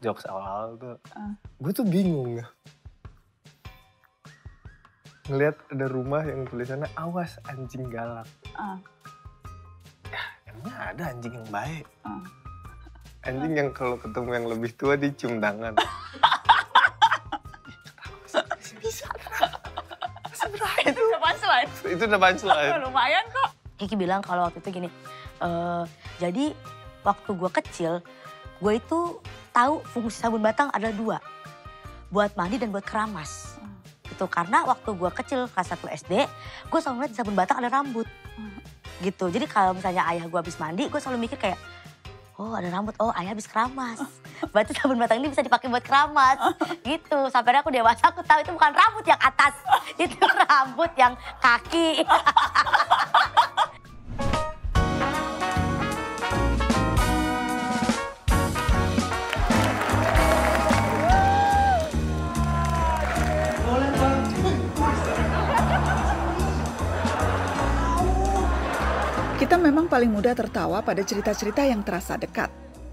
jokes awal tuh uh. Ah. gue tuh bingung ngelihat ada rumah yang tulisannya awas anjing galak uh. ya emang ada anjing yang baik uh. anjing uh. yang kalau ketemu yang lebih tua dicium tangan bisa itu udah punchline itu udah punchline lumayan kok Kiki bilang kalau waktu itu gini e, jadi waktu gue kecil gue itu tahu fungsi sabun batang adalah dua. Buat mandi dan buat keramas. Hmm. Gitu, karena waktu gue kecil kelas 1 SD, gue selalu ngeliat sabun batang ada rambut. Hmm. Gitu, jadi kalau misalnya ayah gue habis mandi, gue selalu mikir kayak, oh ada rambut, oh ayah habis keramas. Berarti sabun batang ini bisa dipakai buat keramas. Gitu, sampai aku dewasa aku tahu itu bukan rambut yang atas. Itu rambut yang kaki. Kita memang paling mudah tertawa pada cerita-cerita yang terasa dekat.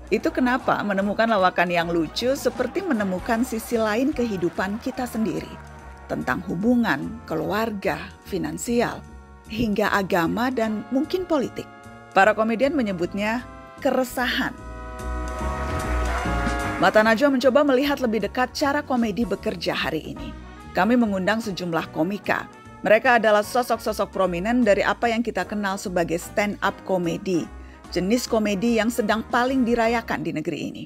Itu kenapa menemukan lawakan yang lucu seperti menemukan sisi lain kehidupan kita sendiri. Tentang hubungan, keluarga, finansial, hingga agama dan mungkin politik. Para komedian menyebutnya keresahan. Mata Najwa mencoba melihat lebih dekat cara komedi bekerja hari ini. Kami mengundang sejumlah komika, mereka adalah sosok-sosok prominent dari apa yang kita kenal sebagai stand-up komedi, jenis komedi yang sedang paling dirayakan di negeri ini.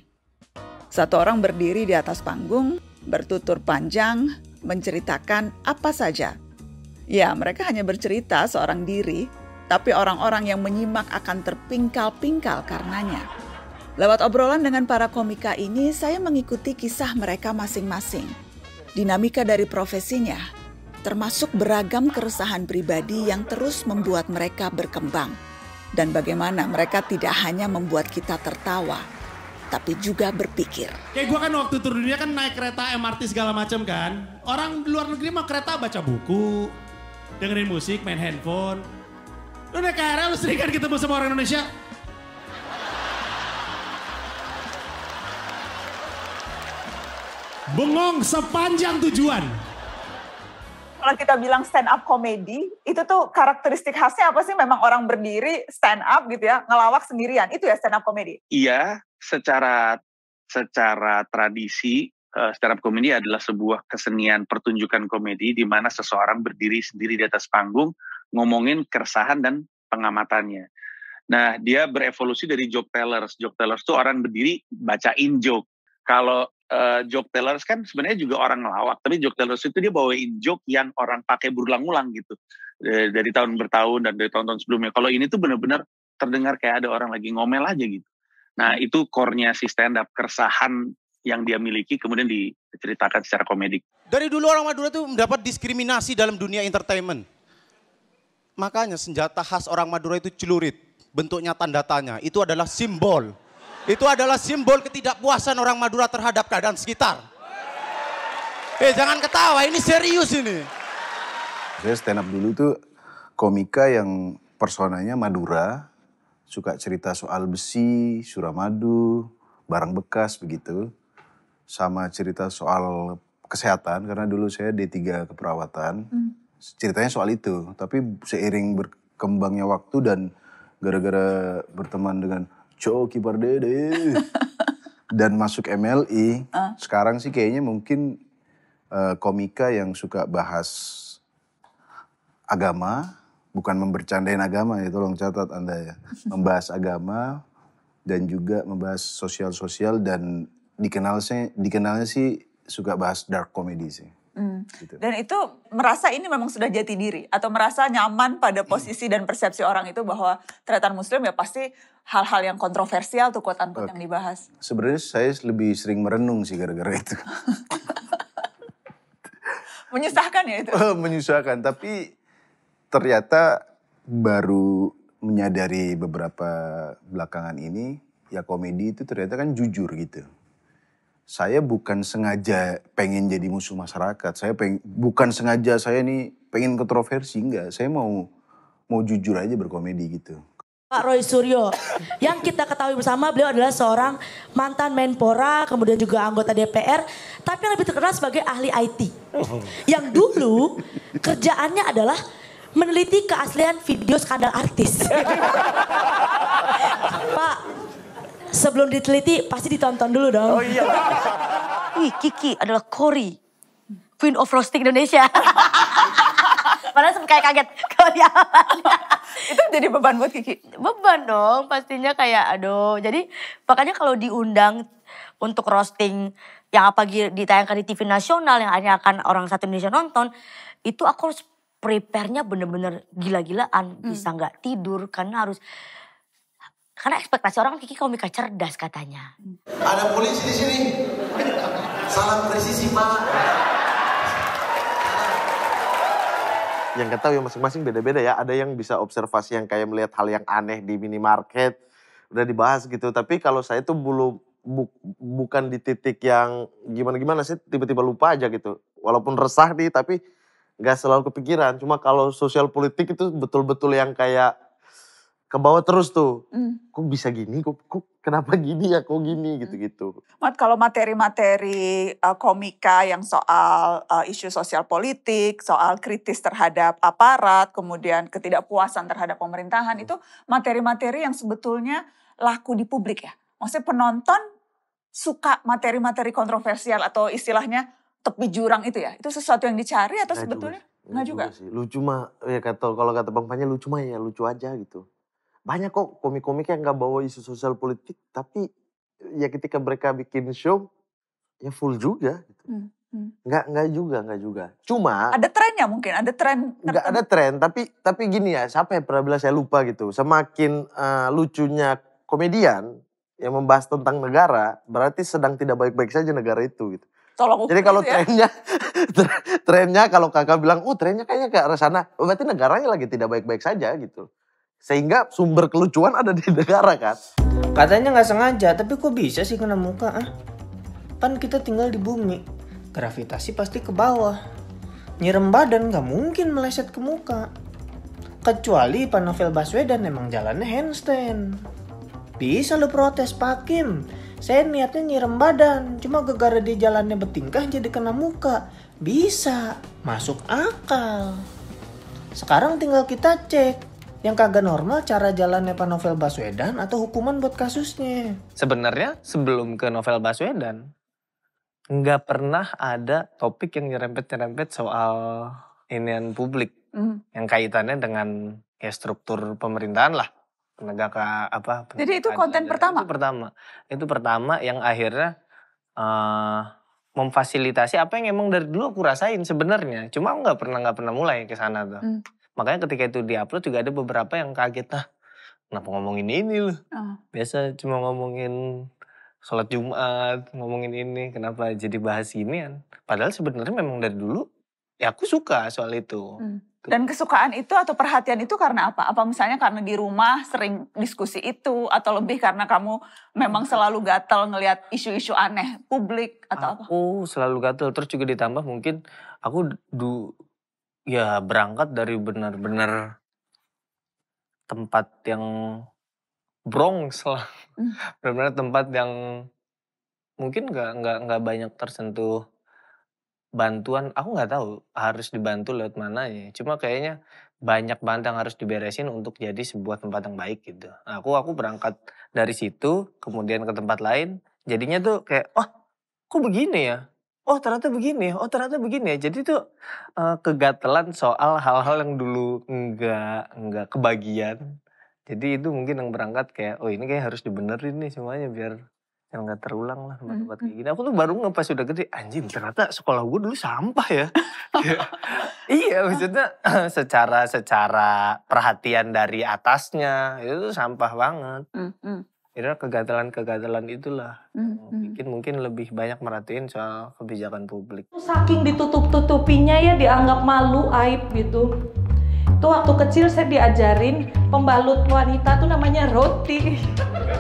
Satu orang berdiri di atas panggung, bertutur panjang, menceritakan apa saja. Ya, mereka hanya bercerita seorang diri, tapi orang-orang yang menyimak akan terpingkal-pingkal karenanya. Lewat obrolan dengan para komika ini, saya mengikuti kisah mereka masing-masing. Dinamika dari profesinya, termasuk beragam keresahan pribadi yang terus membuat mereka berkembang, dan bagaimana mereka tidak hanya membuat kita tertawa, tapi juga berpikir. Kayak gue kan waktu tur dunia kan naik kereta MRT segala macam kan. Orang luar negeri mah kereta baca buku, dengerin musik, main handphone. Lu naik KRL lu sering kan ketemu sama orang Indonesia? Bengong sepanjang tujuan kalau kita bilang stand up comedy, itu tuh karakteristik khasnya apa sih? Memang orang berdiri stand up gitu ya, ngelawak sendirian. Itu ya stand up comedy. Iya, secara secara tradisi eh, stand up comedy adalah sebuah kesenian pertunjukan komedi di mana seseorang berdiri sendiri di atas panggung ngomongin keresahan dan pengamatannya. Nah, dia berevolusi dari joke tellers. Joke tellers tuh orang berdiri bacain joke. Kalau uh, eh, joke tellers kan sebenarnya juga orang ngelawak, tapi joke tellers itu dia bawain joke yang orang pakai berulang-ulang gitu dari tahun bertahun dan dari tahun-tahun sebelumnya. Kalau ini tuh benar-benar terdengar kayak ada orang lagi ngomel aja gitu. Nah itu core-nya si stand up keresahan yang dia miliki kemudian diceritakan secara komedik. Dari dulu orang Madura tuh mendapat diskriminasi dalam dunia entertainment. Makanya senjata khas orang Madura itu celurit. Bentuknya tanda tanya. Itu adalah simbol. Itu adalah simbol ketidakpuasan orang Madura terhadap keadaan sekitar. Eh jangan ketawa, ini serius ini. Saya stand up dulu tuh komika yang personanya Madura, suka cerita soal besi, suramadu, barang bekas begitu. Sama cerita soal kesehatan, karena dulu saya D3 keperawatan. Hmm. Ceritanya soal itu, tapi seiring berkembangnya waktu dan gara-gara berteman dengan Coki Pardede. Dan masuk MLI, uh. E. Ah. sekarang sih kayaknya mungkin uh, komika yang suka bahas agama, bukan membercandain agama ya tolong catat Anda ya. Membahas agama dan juga membahas sosial-sosial dan dikenalnya dikenalnya sih suka bahas dark comedy sih. Hmm. Gitu. Dan itu merasa ini memang sudah jati diri atau merasa nyaman pada hmm. posisi hmm. dan persepsi orang itu bahwa tretan muslim ya pasti hal-hal yang kontroversial tuh kuat okay. yang dibahas. Sebenarnya saya lebih sering merenung sih gara-gara itu. Menyusahkan ya itu. Menyusahkan, tapi ternyata baru menyadari beberapa belakangan ini ya komedi itu ternyata kan jujur gitu saya bukan sengaja pengen jadi musuh masyarakat. Saya pengen, bukan sengaja saya nih pengen kontroversi enggak. Saya mau mau jujur aja berkomedi gitu. Pak Roy Suryo, yang kita ketahui bersama beliau adalah seorang mantan Menpora, kemudian juga anggota DPR, tapi yang lebih terkenal sebagai ahli IT. Yang dulu kerjaannya adalah meneliti keaslian video skandal artis. Pak, sebelum diteliti pasti ditonton dulu dong. Oh iya. Wih, Kiki adalah Kori. Queen of Roasting Indonesia. Padahal kayak kaget kalau Itu jadi beban buat Kiki? Beban dong, pastinya kayak aduh. Jadi makanya kalau diundang untuk roasting yang apa ditayangkan di TV nasional yang hanya akan orang satu Indonesia nonton, itu aku harus prepare-nya bener-bener gila-gilaan. Hmm. Bisa nggak tidur karena harus karena ekspektasi orang Kiki komika cerdas katanya. Ada polisi di sini. Salam presisi, Pak. Yang kita tahu yang masing-masing beda-beda ya. Ada yang bisa observasi yang kayak melihat hal yang aneh di minimarket. Udah dibahas gitu. Tapi kalau saya tuh belum bu, bukan di titik yang gimana-gimana sih tiba-tiba lupa aja gitu. Walaupun resah nih tapi gak selalu kepikiran. Cuma kalau sosial politik itu betul-betul yang kayak ke bawah terus tuh. Mm. Kok bisa gini? Kok, kok kenapa gini ya? Kok gini hmm. gitu-gitu. Mat kalau materi-materi uh, komika yang soal uh, isu sosial politik, soal kritis terhadap aparat, kemudian ketidakpuasan terhadap pemerintahan mm. itu materi-materi yang sebetulnya laku di publik ya. Maksudnya penonton suka materi-materi kontroversial atau istilahnya tepi jurang itu ya. Itu sesuatu yang dicari atau Nggak sebetulnya? Juga. Nggak juga. juga sih. Lucu mah ya kata kalau kata Bang Panya lucu mah ya lucu aja gitu banyak kok komik-komik yang nggak bawa isu sosial politik tapi ya ketika mereka bikin show ya full juga gitu. Hmm. Hmm. Nggak, nggak juga, nggak juga. Cuma... Ada trennya mungkin, ada tren. Nggak ada tren, tapi tapi gini ya, siapa yang pernah bilang saya lupa gitu. Semakin uh, lucunya komedian yang membahas tentang negara, berarti sedang tidak baik-baik saja negara itu gitu. Tolong Jadi kalau gitu ya. trennya, trennya kalau kakak bilang, oh trennya kayaknya ke arah sana, oh, berarti negaranya lagi tidak baik-baik saja gitu. Sehingga sumber kelucuan ada di negara kan. Katanya nggak sengaja, tapi kok bisa sih kena muka? Ah? Kan kita tinggal di bumi, gravitasi pasti ke bawah. Nyerem badan nggak mungkin meleset ke muka. Kecuali Pak Novel Baswedan emang jalannya handstand. Bisa lu protes Pak Kim. Saya niatnya nyirem badan, cuma gegara di jalannya bertingkah jadi kena muka. Bisa, masuk akal. Sekarang tinggal kita cek yang kagak normal cara jalannya Pak Novel Baswedan atau hukuman buat kasusnya? Sebenarnya sebelum ke Novel Baswedan, nggak pernah ada topik yang nyerempet-nyerempet soal inian publik. Mm. Yang kaitannya dengan ya struktur pemerintahan lah. Penegak eh, apa. Penegak Jadi itu konten pertama? Itu pertama. Itu pertama yang akhirnya uh, memfasilitasi apa yang emang dari dulu aku rasain sebenarnya. Cuma aku nggak pernah nggak pernah mulai ke sana tuh. Mm Makanya ketika itu diupload juga ada beberapa yang kaget nah Kenapa ngomongin ini loh? Uh. Biasa cuma ngomongin sholat Jumat, ngomongin ini, kenapa jadi bahas ini kan Padahal sebenarnya memang dari dulu ya aku suka soal itu. Hmm. Dan kesukaan itu atau perhatian itu karena apa? Apa misalnya karena di rumah sering diskusi itu atau lebih karena kamu memang selalu gatel ngelihat isu-isu aneh publik atau aku apa? Aku selalu gatel terus juga ditambah mungkin aku du ya berangkat dari benar-benar tempat yang Bronx lah. Hmm. Benar-benar tempat yang mungkin nggak nggak nggak banyak tersentuh bantuan. Aku nggak tahu harus dibantu lewat mana ya. Cuma kayaknya banyak banget yang harus diberesin untuk jadi sebuah tempat yang baik gitu. Nah, aku aku berangkat dari situ, kemudian ke tempat lain. Jadinya tuh kayak, oh, kok begini ya? oh ternyata begini ya? oh ternyata begini ya. Jadi tuh uh, kegatelan soal hal-hal yang dulu enggak enggak kebagian. Jadi itu mungkin yang berangkat kayak oh ini kayak harus dibenerin nih semuanya biar yang nggak terulang lah tempat-tempat mhm. kayak gini. Aku tuh baru ngepas udah gede, anjing ternyata sekolah gue dulu sampah ya. iya maksudnya secara secara perhatian dari atasnya itu tuh sampah banget. Mhm. Kira kegagalan-kegagalan itulah mm-hmm. bikin mungkin lebih banyak merhatiin soal kebijakan publik. Saking ditutup-tutupinya ya dianggap malu, aib gitu. Itu waktu kecil saya diajarin pembalut wanita tuh namanya roti.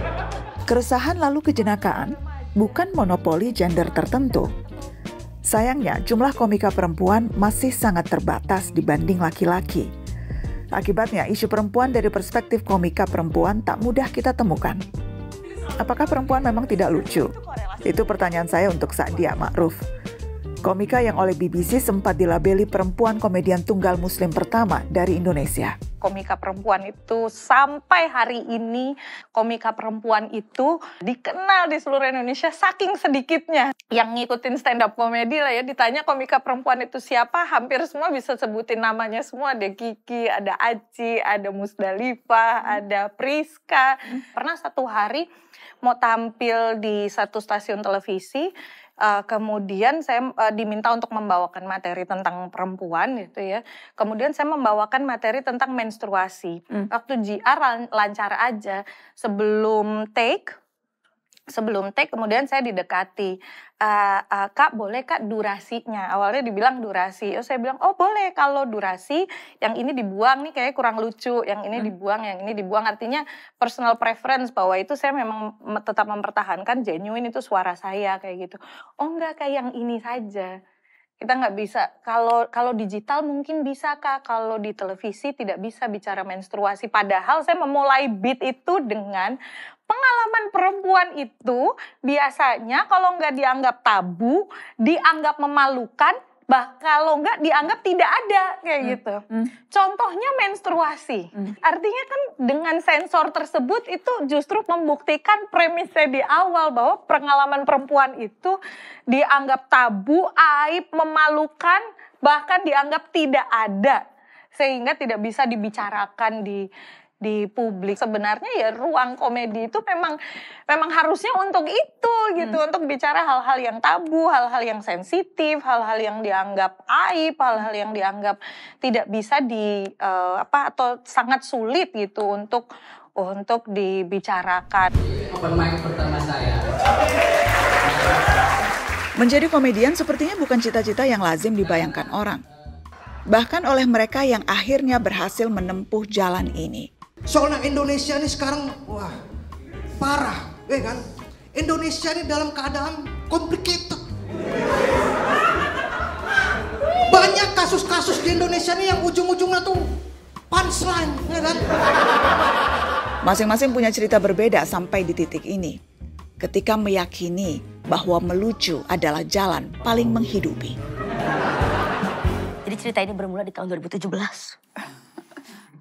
Keresahan lalu kejenakaan bukan monopoli gender tertentu. Sayangnya, jumlah komika perempuan masih sangat terbatas dibanding laki-laki. Akibatnya, isu perempuan dari perspektif komika perempuan tak mudah kita temukan. Apakah perempuan memang tidak lucu? Itu pertanyaan saya untuk Sadia Ma'ruf komika yang oleh BBC sempat dilabeli perempuan komedian tunggal muslim pertama dari Indonesia. Komika perempuan itu sampai hari ini komika perempuan itu dikenal di seluruh Indonesia saking sedikitnya. Yang ngikutin stand up comedy lah ya ditanya komika perempuan itu siapa hampir semua bisa sebutin namanya semua ada Kiki, ada Aci, ada Musdalifah, hmm. ada Priska. Hmm. Pernah satu hari mau tampil di satu stasiun televisi uh, kemudian saya uh, diminta untuk membawakan materi tentang perempuan gitu ya. Kemudian saya membawakan materi tentang menstruasi. Hmm. Waktu GR lancar aja. Sebelum take sebelum take kemudian saya didekati Uh, uh, kak boleh kak durasinya awalnya dibilang durasi oh saya bilang oh boleh kalau durasi yang ini dibuang nih kayak kurang lucu yang ini hmm. dibuang yang ini dibuang artinya personal preference bahwa itu saya memang tetap mempertahankan genuine itu suara saya kayak gitu oh enggak kayak yang ini saja kita nggak bisa kalau kalau digital mungkin bisa kak kalau di televisi tidak bisa bicara menstruasi padahal saya memulai beat itu dengan pengalaman perempuan itu biasanya kalau nggak dianggap tabu, dianggap memalukan, bah kalau nggak dianggap tidak ada kayak hmm. gitu. Hmm. Contohnya menstruasi. Hmm. Artinya kan dengan sensor tersebut itu justru membuktikan premisnya di awal bahwa pengalaman perempuan itu dianggap tabu, aib, memalukan, bahkan dianggap tidak ada sehingga tidak bisa dibicarakan di di publik. Sebenarnya ya ruang komedi itu memang memang harusnya untuk itu gitu, hmm. untuk bicara hal-hal yang tabu, hal-hal yang sensitif, hal-hal yang dianggap aib, hal-hal yang dianggap tidak bisa di uh, apa atau sangat sulit gitu untuk untuk dibicarakan. Menjadi komedian sepertinya bukan cita-cita yang lazim dibayangkan orang. Bahkan oleh mereka yang akhirnya berhasil menempuh jalan ini. Soalnya Indonesia ini sekarang wah parah, ya kan? Indonesia ini dalam keadaan complicated. Banyak kasus-kasus di Indonesia ini yang ujung-ujungnya tuh punchline, ya kan? Masing-masing punya cerita berbeda sampai di titik ini. Ketika meyakini bahwa melucu adalah jalan paling menghidupi. Jadi cerita ini bermula di tahun 2017.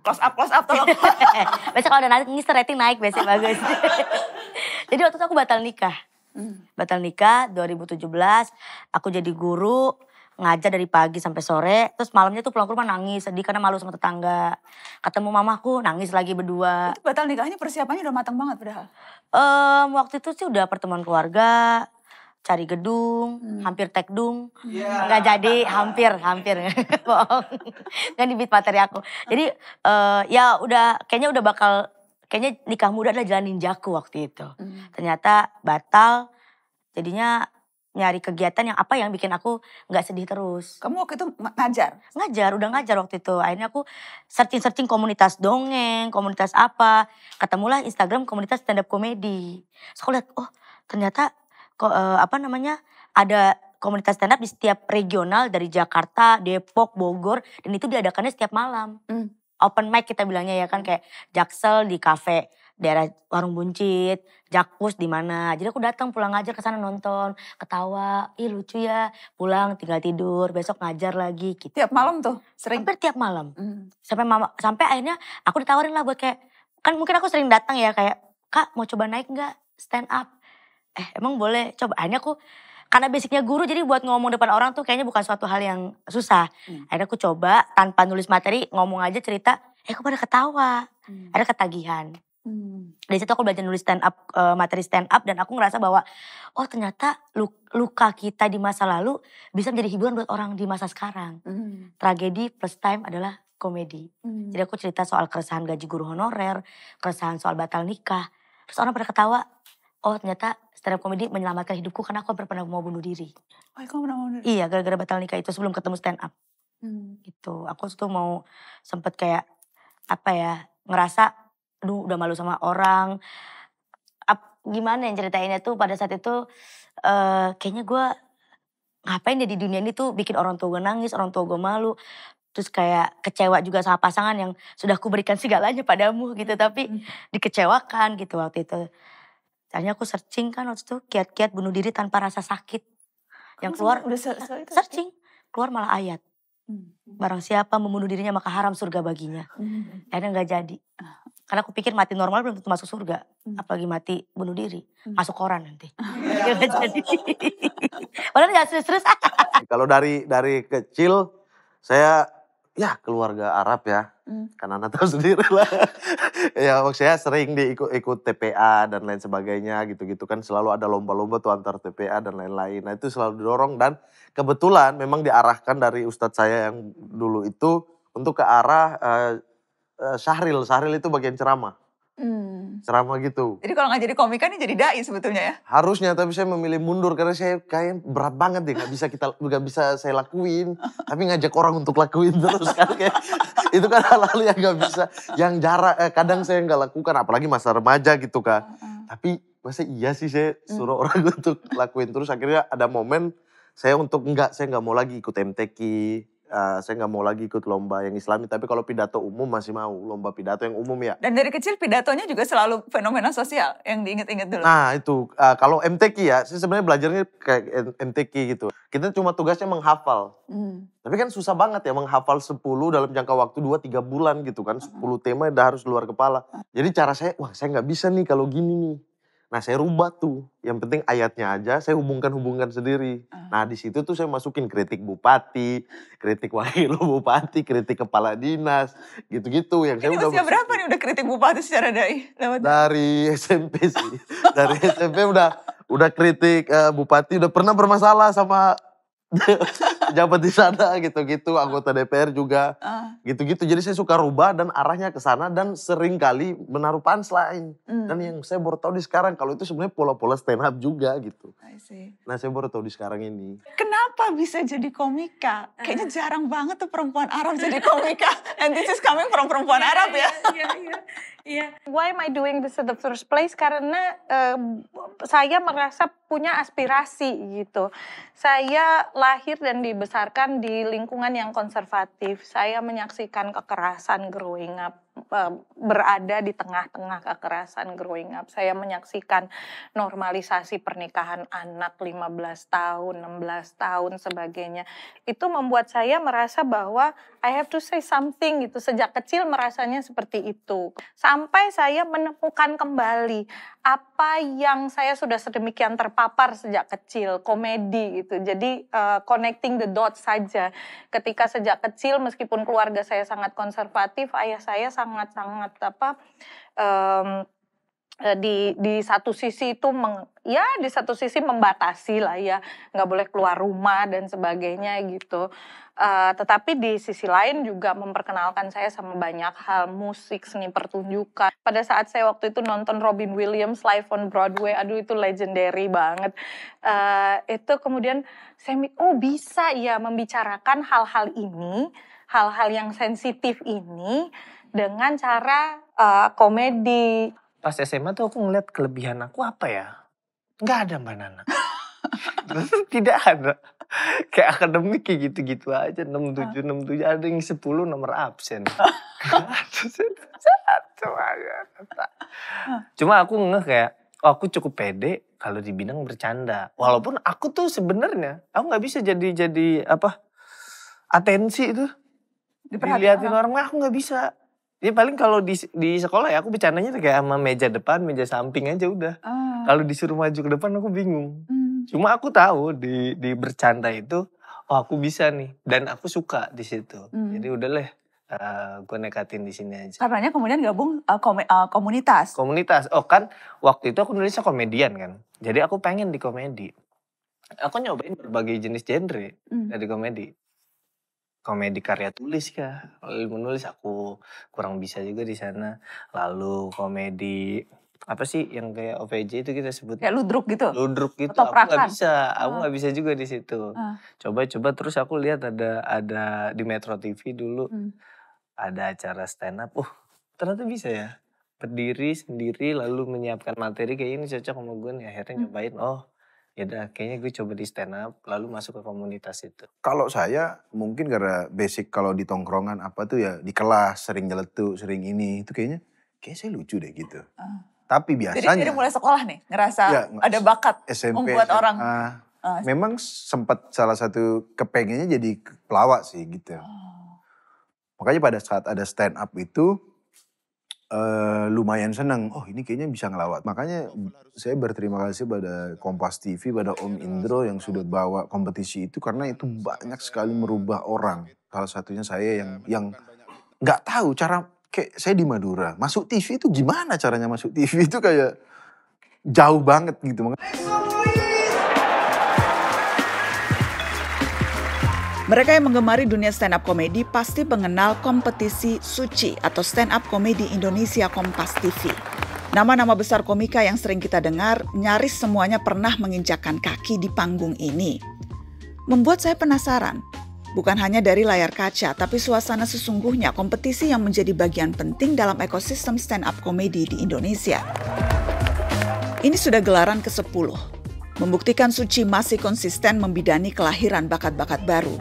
Close up, close up tolong. biasanya kalau udah nangis rating naik biasanya bagus. Jadi waktu itu aku batal nikah. Hmm. Batal nikah 2017, aku jadi guru ngajar dari pagi sampai sore, terus malamnya tuh pulang ke rumah nangis sedih karena malu sama tetangga. Ketemu mamaku nangis lagi berdua. Itu batal nikahnya persiapannya udah matang banget padahal. Um, waktu itu sih udah pertemuan keluarga, cari gedung, hmm. hampir tekdung, yeah. nggak jadi, hampir, hampir, bohong, nggak dibit beat materi aku. Jadi uh, ya udah, kayaknya udah bakal, kayaknya nikah muda adalah jalan ninjaku waktu itu. Hmm. Ternyata batal, jadinya nyari kegiatan yang apa yang bikin aku nggak sedih terus. Kamu waktu itu ngajar? Ngajar, udah ngajar waktu itu. Akhirnya aku searching-searching komunitas dongeng, komunitas apa. Ketemulah Instagram komunitas stand up komedi Sekolah, aku lihat, oh ternyata Eh, apa namanya ada komunitas stand up di setiap regional dari Jakarta, Depok, Bogor dan itu diadakannya setiap malam. Mm. Open mic kita bilangnya ya kan kayak Jaksel di kafe daerah warung buncit, jakus di mana. Jadi aku datang pulang ngajar ke sana nonton, ketawa, ih lucu ya. Pulang tinggal tidur, besok ngajar lagi gitu. Tiap malam tuh sering. Hampir tiap malam. Mm. Sampai mama sampai akhirnya aku ditawarin lah buat kayak kan mungkin aku sering datang ya kayak, "Kak, mau coba naik nggak stand up?" eh emang boleh coba akhirnya aku karena basicnya guru jadi buat ngomong depan orang tuh kayaknya bukan suatu hal yang susah hmm. akhirnya aku coba tanpa nulis materi ngomong aja cerita eh aku pada ketawa hmm. ada ketagihan Hmm. Dari situ aku belajar nulis stand up eh, materi stand up dan aku ngerasa bahwa oh ternyata luka kita di masa lalu bisa menjadi hiburan buat orang di masa sekarang. Hmm. Tragedi plus time adalah komedi. Hmm. Jadi aku cerita soal keresahan gaji guru honorer, keresahan soal batal nikah. Terus orang pada ketawa, oh ternyata stand up comedy menyelamatkan hidupku karena aku pernah mau bunuh diri. Oh, kamu pernah mau bunuh diri? Iya, gara-gara batal nikah itu sebelum ketemu stand up. Hmm. Gitu. Aku tuh mau sempet kayak apa ya, ngerasa aduh udah malu sama orang. Ap, gimana yang ceritainnya tuh pada saat itu uh, kayaknya gue ngapain ya di dunia ini tuh bikin orang tua gue nangis, orang tua gue malu. Terus kayak kecewa juga sama pasangan yang sudah berikan segalanya padamu gitu. Tapi hmm. dikecewakan gitu waktu itu. Akhirnya aku searching kan waktu itu kiat-kiat bunuh diri tanpa rasa sakit. Yang keluar udah searching, keluar malah ayat. Hmm. Barang siapa membunuh dirinya maka haram surga baginya. Hmm. Akhirnya gak jadi. Ah. Karena aku pikir mati normal belum tentu masuk surga. Hmm. Apalagi mati bunuh diri. Hmm. Masuk koran nanti. Ya, gak jadi. Padahal gak serius-serius. Kalau dari dari kecil saya ya keluarga Arab ya Mm. Karena anak tahu sendiri lah. ya maksudnya sering diikut-ikut TPA dan lain sebagainya gitu-gitu kan selalu ada lomba-lomba tuh antar TPA dan lain-lain. Nah itu selalu didorong dan kebetulan memang diarahkan dari Ustadz saya yang dulu itu untuk ke arah uh, uh, Syahril. Syahril itu bagian ceramah. Hmm. Ceramah gitu. Jadi kalau nggak jadi komika nih jadi dai sebetulnya ya? Harusnya, tapi saya memilih mundur karena saya kayak berat banget deh, nggak bisa kita nggak bisa saya lakuin. tapi ngajak orang untuk lakuin terus kan kayak itu kan hal-hal yang nggak bisa, yang jarak eh, kadang saya nggak lakukan, apalagi masa remaja gitu kan. Tapi masa iya sih saya hmm. suruh hmm. orang untuk lakuin terus akhirnya ada momen saya untuk nggak saya nggak mau lagi ikut MTQ, Uh, saya nggak mau lagi ikut lomba yang islami, tapi kalau pidato umum masih mau, lomba pidato yang umum ya. Dan dari kecil pidatonya juga selalu fenomena sosial yang diingat inget dulu. Nah itu, uh, kalau MTQ ya, saya sebenarnya belajarnya kayak MTQ gitu. Kita cuma tugasnya menghafal. Hmm. Tapi kan susah banget ya menghafal 10 dalam jangka waktu 2-3 bulan gitu kan. 10 hmm. tema udah harus luar kepala. Hmm. Jadi cara saya, wah saya nggak bisa nih kalau gini nih Nah saya rubah tuh, yang penting ayatnya aja saya hubungkan-hubungkan sendiri. Uh. Nah di situ tuh saya masukin kritik bupati, kritik wakil bupati, kritik kepala dinas, gitu-gitu. Yang Ini saya udah usia masukin. berapa nih udah kritik bupati secara dari? Namanya? Dari SMP sih, dari SMP udah udah kritik uh, bupati, udah pernah bermasalah sama jabat di sana gitu-gitu, anggota DPR juga ah. gitu-gitu. Jadi saya suka rubah dan arahnya ke sana dan sering kali menaruh lain. Mm. Dan yang saya baru tahu di sekarang kalau itu sebenarnya pola-pola stand up juga gitu. Nah, saya baru tahu di sekarang ini. Kenapa bisa jadi komika? Kayaknya eh. jarang banget tuh perempuan Arab jadi komika. And this is coming from perempuan yeah, Arab ya. Iya, iya, iya. Iya. Why am I doing this in the first place? Karena uh, saya merasa punya aspirasi gitu. Saya lahir dan dibesarkan di lingkungan yang konservatif. Saya menyaksikan kekerasan growing up Eh, berada di tengah-tengah kekerasan growing up. Saya menyaksikan normalisasi pernikahan anak 15 tahun, 16 tahun sebagainya. Itu membuat saya merasa bahwa I have to say something gitu. Sejak kecil merasanya seperti itu. Sampai saya menemukan kembali apa yang saya sudah sedemikian terpapar sejak kecil, komedi gitu. Jadi uh, connecting the dots saja. Ketika sejak kecil meskipun keluarga saya sangat konservatif, ayah saya sangat-sangat apa um, di di satu sisi itu meng, ya di satu sisi membatasi lah ya nggak boleh keluar rumah dan sebagainya gitu uh, tetapi di sisi lain juga memperkenalkan saya sama banyak hal musik seni pertunjukan pada saat saya waktu itu nonton Robin Williams live on Broadway aduh itu legendary banget uh, itu kemudian saya oh bisa ya membicarakan hal-hal ini hal-hal yang sensitif ini dengan cara uh, komedi. Pas SMA tuh aku ngeliat kelebihan aku apa ya? Gak ada mbak Nana. Tidak ada. Kayak akademik kayak gitu-gitu aja. 67, 67. Ada yang 10 nomor absen. Cuma aku ngeh kayak, oh aku cukup pede kalau di bercanda. Walaupun aku tuh sebenarnya aku nggak bisa jadi jadi apa atensi itu dilihatin orang, orang aku nggak bisa jadi iya, paling kalau di di sekolah ya aku bercandanya kayak sama meja depan, meja samping aja udah. Ah. Kalau disuruh maju ke depan aku bingung. Hmm. Cuma aku tahu di di bercanda itu oh aku bisa nih dan aku suka di situ. Hmm. Jadi udah lah, Uh, eh, gue nekatin di sini aja. Karenanya kemudian gabung uh, eh, kom uh, eh, komunitas. Komunitas. Oh kan waktu itu aku nulisnya komedian kan. Jadi aku pengen di komedi. Aku nyobain berbagai jenis genre hmm. dari komedi komedi karya tulis ya menulis aku kurang bisa juga di sana lalu komedi apa sih yang kayak OVJ itu kita sebut kayak ludruk gitu ludruk gitu Atau aku nggak bisa aku ah. nggak bisa juga di situ ah. coba-coba terus aku lihat ada ada di Metro TV dulu hmm. ada acara stand up uh ternyata bisa ya berdiri sendiri lalu menyiapkan materi kayak ini cocok sama gue nih akhirnya hmm. nyobain oh ya udah kayaknya gue coba di stand up lalu masuk ke komunitas itu kalau saya mungkin karena basic kalau di tongkrongan apa tuh ya di kelas sering nyeletuk sering ini itu kayaknya kayak saya lucu deh gitu uh. tapi biasanya jadi, jadi mulai sekolah nih ngerasa ya, ada bakat SMP, membuat SMA, orang uh, memang sempat salah satu kepengennya jadi pelawak sih gitu uh. makanya pada saat ada stand up itu uh, lumayan senang. Oh ini kayaknya bisa ngelawat. Makanya saya berterima kasih pada Kompas TV, pada Om Indro yang sudah bawa kompetisi itu karena itu banyak sekali merubah orang. Salah satunya saya yang yang nggak tahu cara kayak saya di Madura masuk TV itu gimana caranya masuk TV itu kayak jauh banget gitu. Makanya... Mereka yang menggemari dunia stand up komedi pasti mengenal kompetisi Suci atau Stand Up Komedi Indonesia Kompas TV. Nama-nama besar komika yang sering kita dengar nyaris semuanya pernah menginjakan kaki di panggung ini. Membuat saya penasaran, bukan hanya dari layar kaca, tapi suasana sesungguhnya kompetisi yang menjadi bagian penting dalam ekosistem stand-up komedi di Indonesia. Ini sudah gelaran ke-10, membuktikan Suci masih konsisten membidani kelahiran bakat-bakat baru.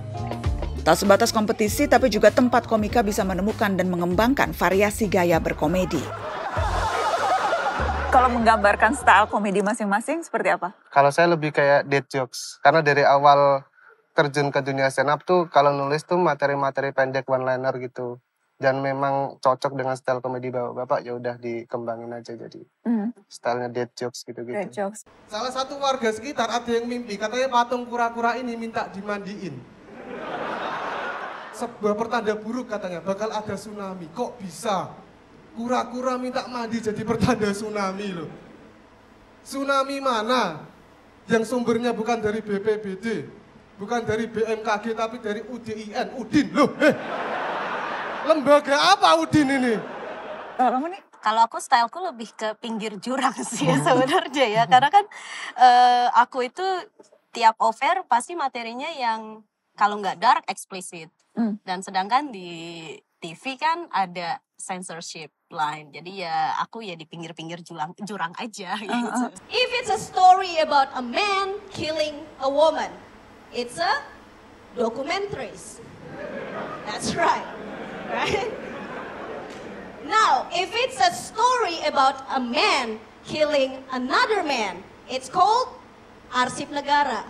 Tak sebatas kompetisi, tapi juga tempat komika bisa menemukan dan mengembangkan variasi gaya berkomedi. Kalau menggambarkan style komedi masing-masing seperti apa? Kalau saya lebih kayak dead jokes. Karena dari awal terjun ke dunia stand up tuh kalau nulis tuh materi-materi pendek one liner gitu. Dan memang cocok dengan style komedi bapak-bapak ya udah dikembangin aja jadi mm. stylenya dead jokes gitu-gitu. Dead jokes. Salah satu warga sekitar ada yang mimpi katanya patung kura-kura ini minta dimandiin. Sebuah pertanda buruk katanya, bakal ada tsunami. Kok bisa? Kura-kura minta mandi jadi pertanda tsunami loh. Tsunami mana? Yang sumbernya bukan dari BPBD, bukan dari BMKG, tapi dari UDIN. Udin loh, eh. Lembaga apa Udin ini? Kalau nih, kalau aku styleku lebih ke pinggir jurang sih oh. sebenarnya ya karena kan uh, aku itu tiap over pasti materinya yang kalau nggak dark eksplisit mm. dan sedangkan di TV kan ada censorship line jadi ya aku ya di pinggir-pinggir jurang jurang aja gitu. uh. If it's a story about a man killing a woman, it's a documentaries. That's right, right? Now, if it's a story about a man killing another man, it's called Arsip Negara.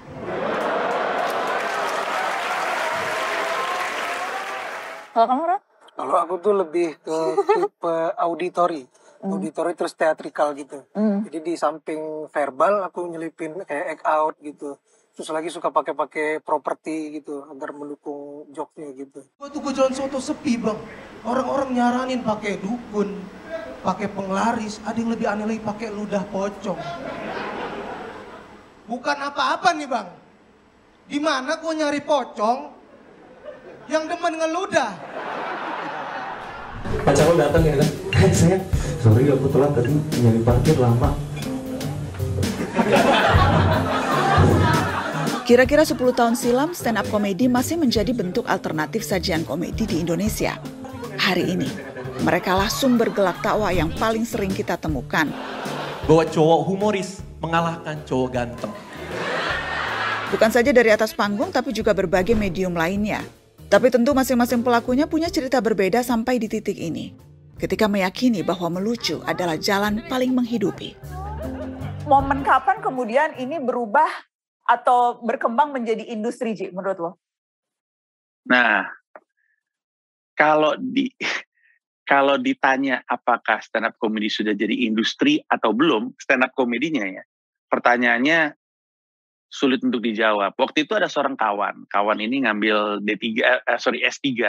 Kalau kamu Ron? Kalau aku tuh lebih ke tipe auditori. Mm. Auditori terus teatrikal gitu. Mm. Jadi di samping verbal aku nyelipin kayak act out gitu. Terus lagi suka pakai-pakai properti gitu agar mendukung joknya gitu. Gua tuh jalan soto sepi bang. Orang-orang nyaranin pakai dukun, pakai penglaris. Ada yang lebih aneh lagi pakai ludah pocong. Bukan apa-apa nih bang. Gimana mana gua nyari pocong, yang demen ngeludah. Pacar lo datang ya gitu kan? Eh, saya, sorry aku telat tadi nyari parkir lama. Kira-kira 10 tahun silam, stand up komedi masih menjadi bentuk alternatif sajian komedi di Indonesia. Hari ini, mereka lah sumber gelak tawa yang paling sering kita temukan. Bahwa cowok humoris mengalahkan cowok ganteng. Bukan saja dari atas panggung, tapi juga berbagai medium lainnya. Tapi tentu masing-masing pelakunya punya cerita berbeda sampai di titik ini. Ketika meyakini bahwa melucu adalah jalan paling menghidupi. Momen kapan kemudian ini berubah atau berkembang menjadi industri, Ji, menurut lo? Nah, kalau di kalau ditanya apakah stand up comedy sudah jadi industri atau belum, stand up komedinya ya. Pertanyaannya sulit untuk dijawab. Waktu itu ada seorang kawan, kawan ini ngambil D3, eh, eh, sorry S3.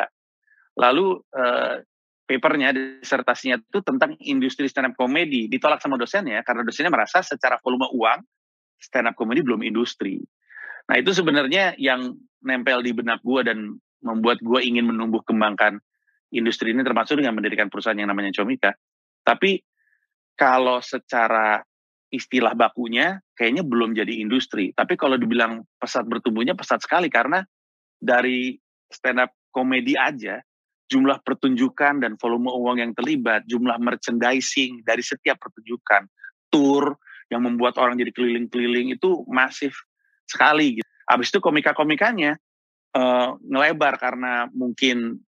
Lalu eh, papernya, disertasinya itu tentang industri stand up comedy. Ditolak sama dosennya karena dosennya merasa secara volume uang stand up comedy belum industri. Nah itu sebenarnya yang nempel di benak gue dan membuat gue ingin menumbuh kembangkan industri ini termasuk dengan mendirikan perusahaan yang namanya Comika. Tapi kalau secara istilah bakunya kayaknya belum jadi industri. Tapi kalau dibilang pesat bertumbuhnya pesat sekali karena dari stand up komedi aja jumlah pertunjukan dan volume uang yang terlibat, jumlah merchandising dari setiap pertunjukan, tour yang membuat orang jadi keliling-keliling itu masif sekali. Gitu. Abis itu komika-komikanya uh, ngelebar karena mungkin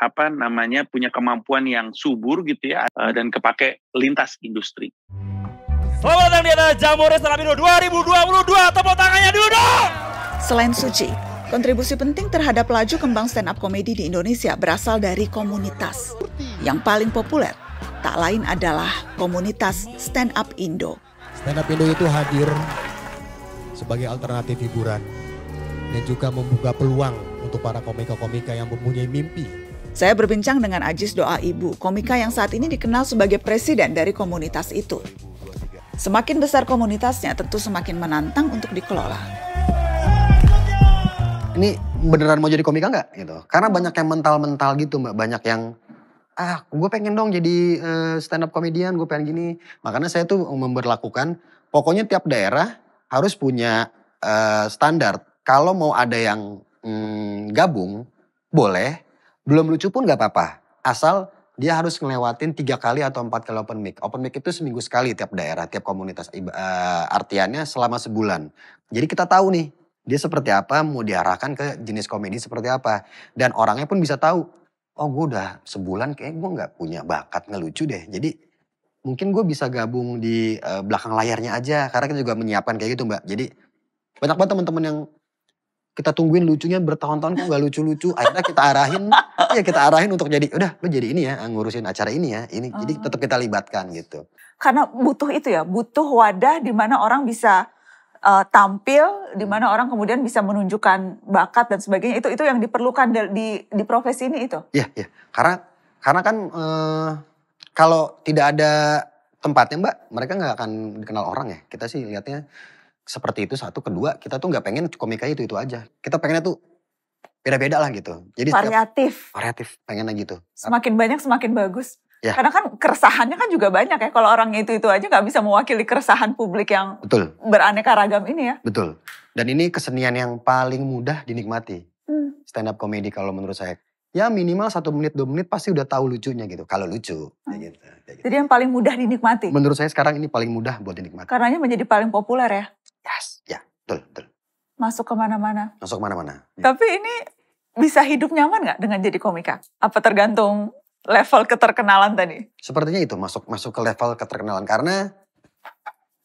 apa namanya punya kemampuan yang subur gitu ya uh, dan kepake lintas industri. Selamat datang di atas Jamboree Salabino 2022. Tepuk tangannya dulu dong. Selain Suci, kontribusi penting terhadap laju kembang stand up komedi di Indonesia berasal dari komunitas. Yang paling populer tak lain adalah komunitas Stand Up Indo. Stand Up Indo itu hadir sebagai alternatif hiburan dan juga membuka peluang untuk para komika-komika yang mempunyai mimpi saya berbincang dengan Ajis Doa Ibu, komika yang saat ini dikenal sebagai presiden dari komunitas itu. Semakin besar komunitasnya, tentu semakin menantang untuk dikelola. Ini beneran mau jadi komika nggak gitu? Karena banyak yang mental-mental gitu mbak, banyak yang ah gue pengen dong jadi uh, eh, stand up komedian, gue pengen gini. Makanya saya tuh memberlakukan, pokoknya tiap daerah harus punya uh, standar. Kalau mau ada yang mm, gabung, boleh. Belum lucu pun nggak apa-apa, asal dia harus ngelewatin tiga kali atau empat kali open mic. Open mic itu seminggu sekali tiap daerah, tiap komunitas. Uh, artiannya selama sebulan. Jadi kita tahu nih, dia seperti apa, mau diarahkan ke jenis komedi seperti apa. Dan orangnya pun bisa tahu, oh gue udah sebulan kayak gue gak punya bakat ngelucu deh. Jadi mungkin gue bisa gabung di uh, belakang layarnya aja. Karena kita juga menyiapkan kayak gitu mbak. Jadi banyak banget teman-teman yang kita tungguin lucunya bertahun-tahun kok gak lucu-lucu akhirnya kita arahin ya kita arahin untuk jadi udah lu jadi ini ya ah, ngurusin acara ini ya ini jadi oh. tetap kita libatkan gitu karena butuh itu ya butuh wadah di mana orang bisa uh, tampil di mana orang kemudian bisa menunjukkan bakat dan sebagainya itu itu yang diperlukan di di, di profesi ini itu Iya ya karena karena kan uh, kalau tidak ada tempatnya mbak mereka nggak akan dikenal orang ya kita sih lihatnya seperti itu satu kedua kita tuh nggak pengen komika itu itu aja kita pengennya tuh beda-beda lah gitu jadi variatif setiap, variatif pengennya gitu semakin banyak semakin bagus ya. karena kan keresahannya kan juga banyak ya kalau orang itu itu aja nggak bisa mewakili keresahan publik yang betul beraneka ragam ini ya betul dan ini kesenian yang paling mudah dinikmati hmm. stand up komedi kalau menurut saya ya minimal satu menit dua menit pasti udah tahu lucunya gitu kalau lucu hmm. ya gitu, ya gitu. jadi yang paling mudah dinikmati menurut saya sekarang ini paling mudah buat dinikmati karenanya menjadi paling populer ya Yes, ya, betul, betul. Masuk kemana-mana. Masuk kemana-mana. Ya. Tapi ini bisa hidup nyaman nggak dengan jadi komika? Apa tergantung level keterkenalan tadi? Sepertinya itu masuk masuk ke level keterkenalan karena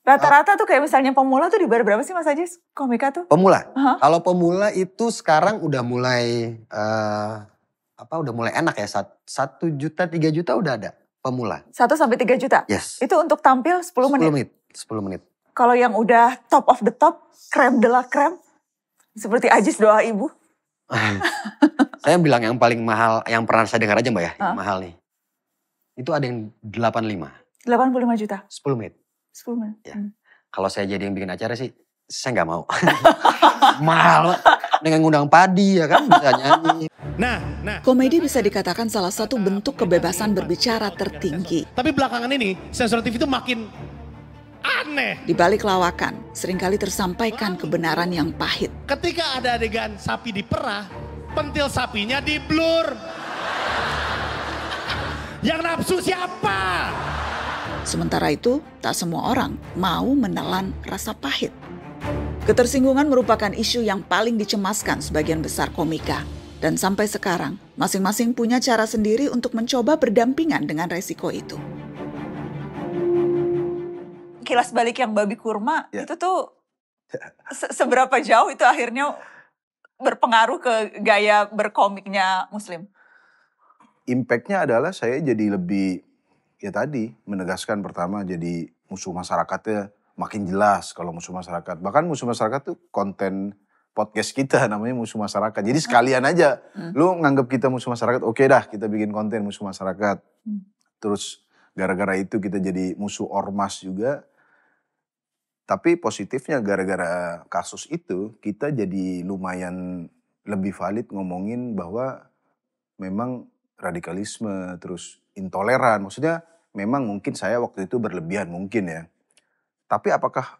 Rata-rata uh, tuh kayak misalnya pemula tuh dibayar berapa sih Mas Ajis? Komika tuh? Pemula. Uh-huh. Kalau pemula itu sekarang udah mulai uh, apa udah mulai enak ya satu juta tiga juta udah ada pemula. Satu sampai tiga juta. Yes. Itu untuk tampil 10 menit. 10 menit. 10 menit kalau yang udah top of the top, krem de la krem, seperti Ajis doa ibu? saya bilang yang paling mahal, yang pernah saya dengar aja mbak ya, uh. yang mahal nih. Itu ada yang 85. 85 juta? 10 menit. 10 menit. Ya. Hmm. Kalau saya jadi yang bikin acara sih, saya nggak mau. mahal dengan ngundang padi ya kan bisa nyanyi. Nah, nah. Komedi bisa dikatakan salah satu bentuk kebebasan berbicara tertinggi. Tapi belakangan ini sensor TV itu makin aneh. Di balik lawakan, seringkali tersampaikan kebenaran yang pahit. Ketika ada adegan sapi diperah, pentil sapinya di blur. Yang nafsu siapa? Sementara itu, tak semua orang mau menelan rasa pahit. Ketersinggungan merupakan isu yang paling dicemaskan sebagian besar komika. Dan sampai sekarang, masing-masing punya cara sendiri untuk mencoba berdampingan dengan resiko itu kilas balik yang babi kurma yeah. itu tuh se seberapa jauh itu akhirnya berpengaruh ke gaya berkomiknya Muslim? Impactnya adalah saya jadi lebih ya tadi menegaskan pertama jadi musuh masyarakatnya makin jelas kalau musuh masyarakat. Bahkan musuh masyarakat tuh konten podcast kita namanya musuh masyarakat. Jadi sekalian aja hmm. lu nganggap kita musuh masyarakat, oke okay dah kita bikin konten musuh masyarakat. Hmm. Terus gara-gara itu kita jadi musuh ormas juga tapi positifnya gara-gara kasus itu kita jadi lumayan lebih valid ngomongin bahwa memang radikalisme terus intoleran. Maksudnya memang mungkin saya waktu itu berlebihan mungkin ya. Tapi apakah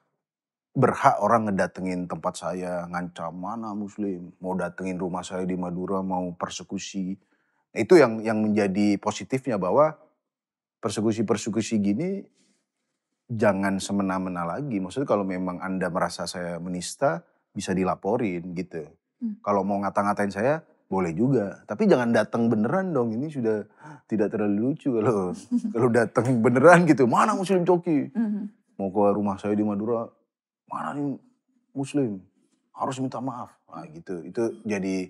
berhak orang ngedatengin tempat saya ngancam mana muslim mau datengin rumah saya di Madura mau persekusi itu yang yang menjadi positifnya bahwa persekusi persekusi gini jangan semena-mena lagi. Maksudnya kalau memang Anda merasa saya menista, bisa dilaporin gitu. Hmm. Kalau mau ngata-ngatain saya, boleh juga. Tapi jangan datang beneran dong. Ini sudah tidak terlalu lucu kalau kalau datang beneran gitu. Mana muslim coki? Hmm. Mau ke rumah saya di Madura, mana nih muslim? Harus minta maaf. Nah, gitu. Itu jadi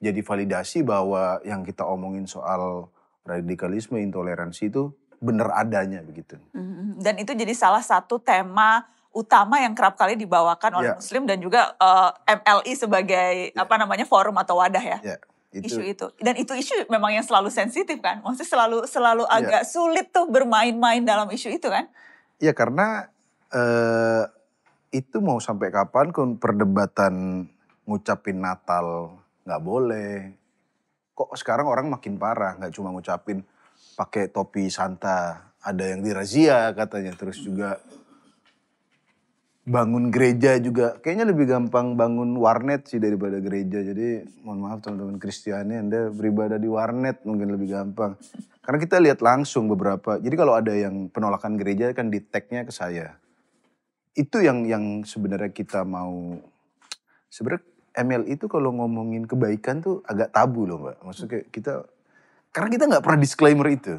jadi validasi bahwa yang kita omongin soal radikalisme, intoleransi itu benar adanya begitu. Mm-hmm. Dan itu jadi salah satu tema utama yang kerap kali dibawakan oleh yeah. Muslim dan juga uh, eh, MLI e sebagai yeah. apa namanya forum atau wadah ya. Yeah. Itu. isu itu dan itu isu memang yang selalu sensitif kan maksudnya selalu selalu ya. agak sulit tuh bermain-main dalam isu itu kan ya karena uh, itu mau sampai kapan kun perdebatan ngucapin Natal nggak boleh kok sekarang orang makin parah nggak cuma ngucapin pakai topi santa, ada yang dirazia katanya, terus juga bangun gereja juga. Kayaknya lebih gampang bangun warnet sih daripada gereja. Jadi mohon maaf teman-teman Kristiani, Anda beribadah di warnet mungkin lebih gampang. Karena kita lihat langsung beberapa. Jadi kalau ada yang penolakan gereja kan di tag-nya ke saya. Itu yang yang sebenarnya kita mau sebenarnya ML itu kalau ngomongin kebaikan tuh agak tabu loh Mbak. Maksudnya kita karena kita nggak pernah disclaimer itu.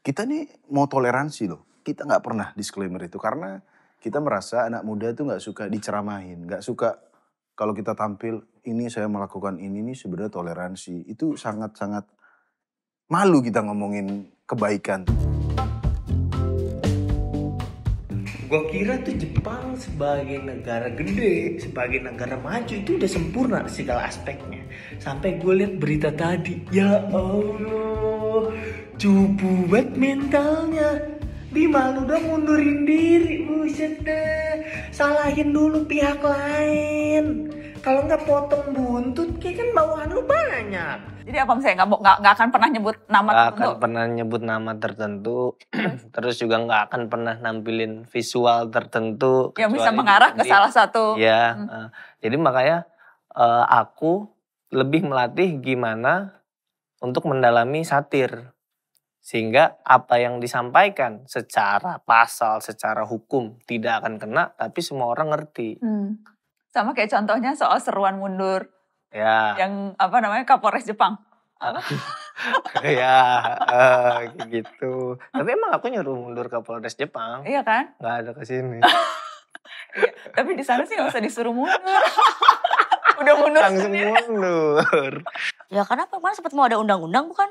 Kita nih mau toleransi loh. Kita nggak pernah disclaimer itu karena kita merasa anak muda itu nggak suka diceramahin, nggak suka kalau kita tampil ini saya melakukan ini nih sebenarnya toleransi itu sangat-sangat malu kita ngomongin kebaikan. gue kira tuh Jepang sebagai negara gede, sebagai negara maju itu udah sempurna segala aspeknya. Sampai gue lihat berita tadi, ya Allah, cupu banget mentalnya. Bima lu udah mundurin diri, buset deh. Salahin dulu pihak lain. Kalau nggak potong buntut, kayak kan bawahan lu banyak jadi apa misalnya nggak nggak nggak akan pernah nyebut nama gak tertentu? akan pernah nyebut nama tertentu. terus juga nggak akan pernah nampilin visual tertentu. Yang bisa mengarah ke salah satu. Ya, Hmm. Uh, jadi makanya uh, aku lebih melatih gimana untuk mendalami satir. Sehingga apa yang disampaikan secara pasal, secara hukum tidak akan kena, tapi semua orang ngerti. Hmm. Sama kayak contohnya soal seruan mundur Ya. Yang apa namanya Kapolres Jepang. ya uh, gitu. Tapi emang aku nyuruh mundur ke Polres Jepang. Iya kan? Gak ada ke sini. iya, tapi di sana sih gak usah disuruh mundur. Udah mundur Langsung sendiri. mundur. ya kenapa? Kemarin sempat mau ada undang-undang bukan?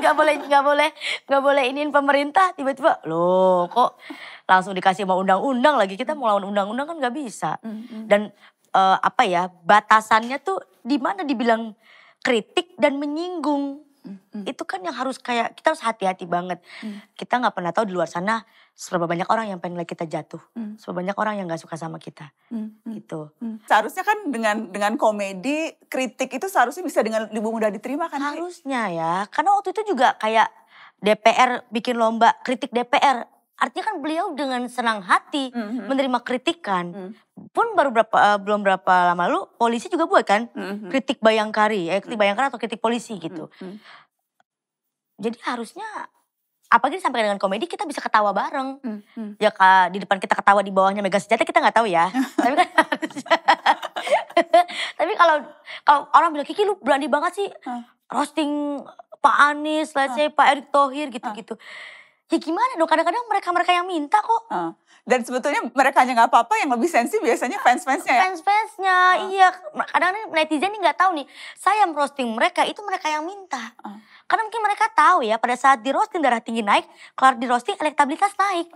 gak boleh gak boleh gak boleh iniin pemerintah tiba-tiba loh kok langsung dikasih mau undang-undang lagi kita mau lawan undang-undang kan gak bisa mm dan uh, apa ya batasannya tuh di mana dibilang kritik dan menyinggung Mm. Itu kan yang harus kayak kita harus hati-hati banget. Mm. Kita nggak pernah tahu di luar sana seberapa banyak orang yang pengen kita jatuh, mm. seberapa banyak orang yang nggak suka sama kita. Mm. Gitu. Mm. Seharusnya kan dengan dengan komedi kritik itu seharusnya bisa dengan lebih mudah diterima kan? Harusnya ya. Karena waktu itu juga kayak DPR bikin lomba kritik DPR Artinya kan beliau dengan senang hati mm-hmm. menerima kritikan. Mm. Pun baru berapa uh, belum berapa lama lalu polisi juga buat kan mm-hmm. kritik bayangkari, eh kritik mm. bayangkari atau kritik polisi mm-hmm. gitu. Mm-hmm. Jadi harusnya apalagi sampai dengan komedi kita bisa ketawa bareng. mm hmm. Ya kak, di depan kita ketawa di bawahnya Mega Sejata kita nggak tahu ya. tapi kan Tapi kalau kalau orang bilang Kiki lu berani banget sih huh? roasting Pak Anies, let's huh? Pak Erick Thohir gitu-gitu. Huh? ya gimana dong kadang-kadang mereka-mereka yang minta kok. Uh. Dan sebetulnya mereka hanya nggak apa-apa yang lebih sensi biasanya fans-fansnya ya. Fans-fansnya, uh. iya. Kadang-kadang netizen ini nggak tahu nih, saya roasting mereka itu mereka yang minta. Uh. Karena mungkin mereka tahu ya pada saat di roasting darah tinggi naik, kalau di roasting elektabilitas naik.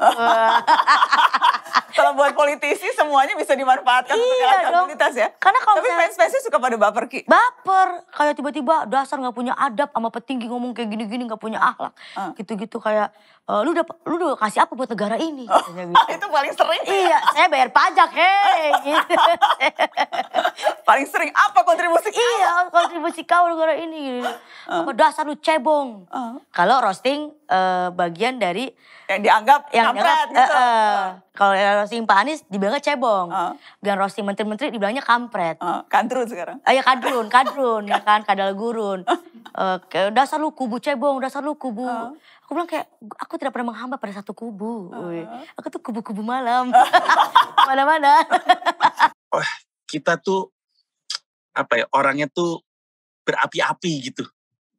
kalau buat politisi semuanya bisa dimanfaatkan iya untuk elektabilitas dong. ya. Karena kalau Tapi fans-fansnya suka pada baper Ki. Baper, kayak tiba-tiba dasar nggak punya adab sama petinggi ngomong kayak gini-gini nggak -gini, punya akhlak. Gitu-gitu uh. kayak e, lu udah lu udah kasih apa buat negara ini? Oh, gitu. itu paling sering. Iya, saya bayar pajak, hei. gitu. paling sering apa kontribusi kau? Iya, kontribusi kau negara ini. Gitu. Uh. Apa dasar lu cebong? Uh. Kalau roasting uh, bagian dari yang dianggap yang kampret dianggap, gitu. Uh, uh. Kalau roasting Pak Anies dibilangnya cebong. Uh. Dan roasting menteri-menteri dibilangnya kampret. Uh. Kadrun sekarang. Uh, iya, kadrun, kadrun ya kan, kadal gurun. Uh, dasar lu kubu cebong, dasar lu kubu uh Aku bilang kayak, aku tidak pernah menghamba pada satu kubu. Uh -huh. Aku tuh kubu-kubu malam. Mana-mana. oh, kita tuh, apa ya, orangnya tuh berapi-api gitu.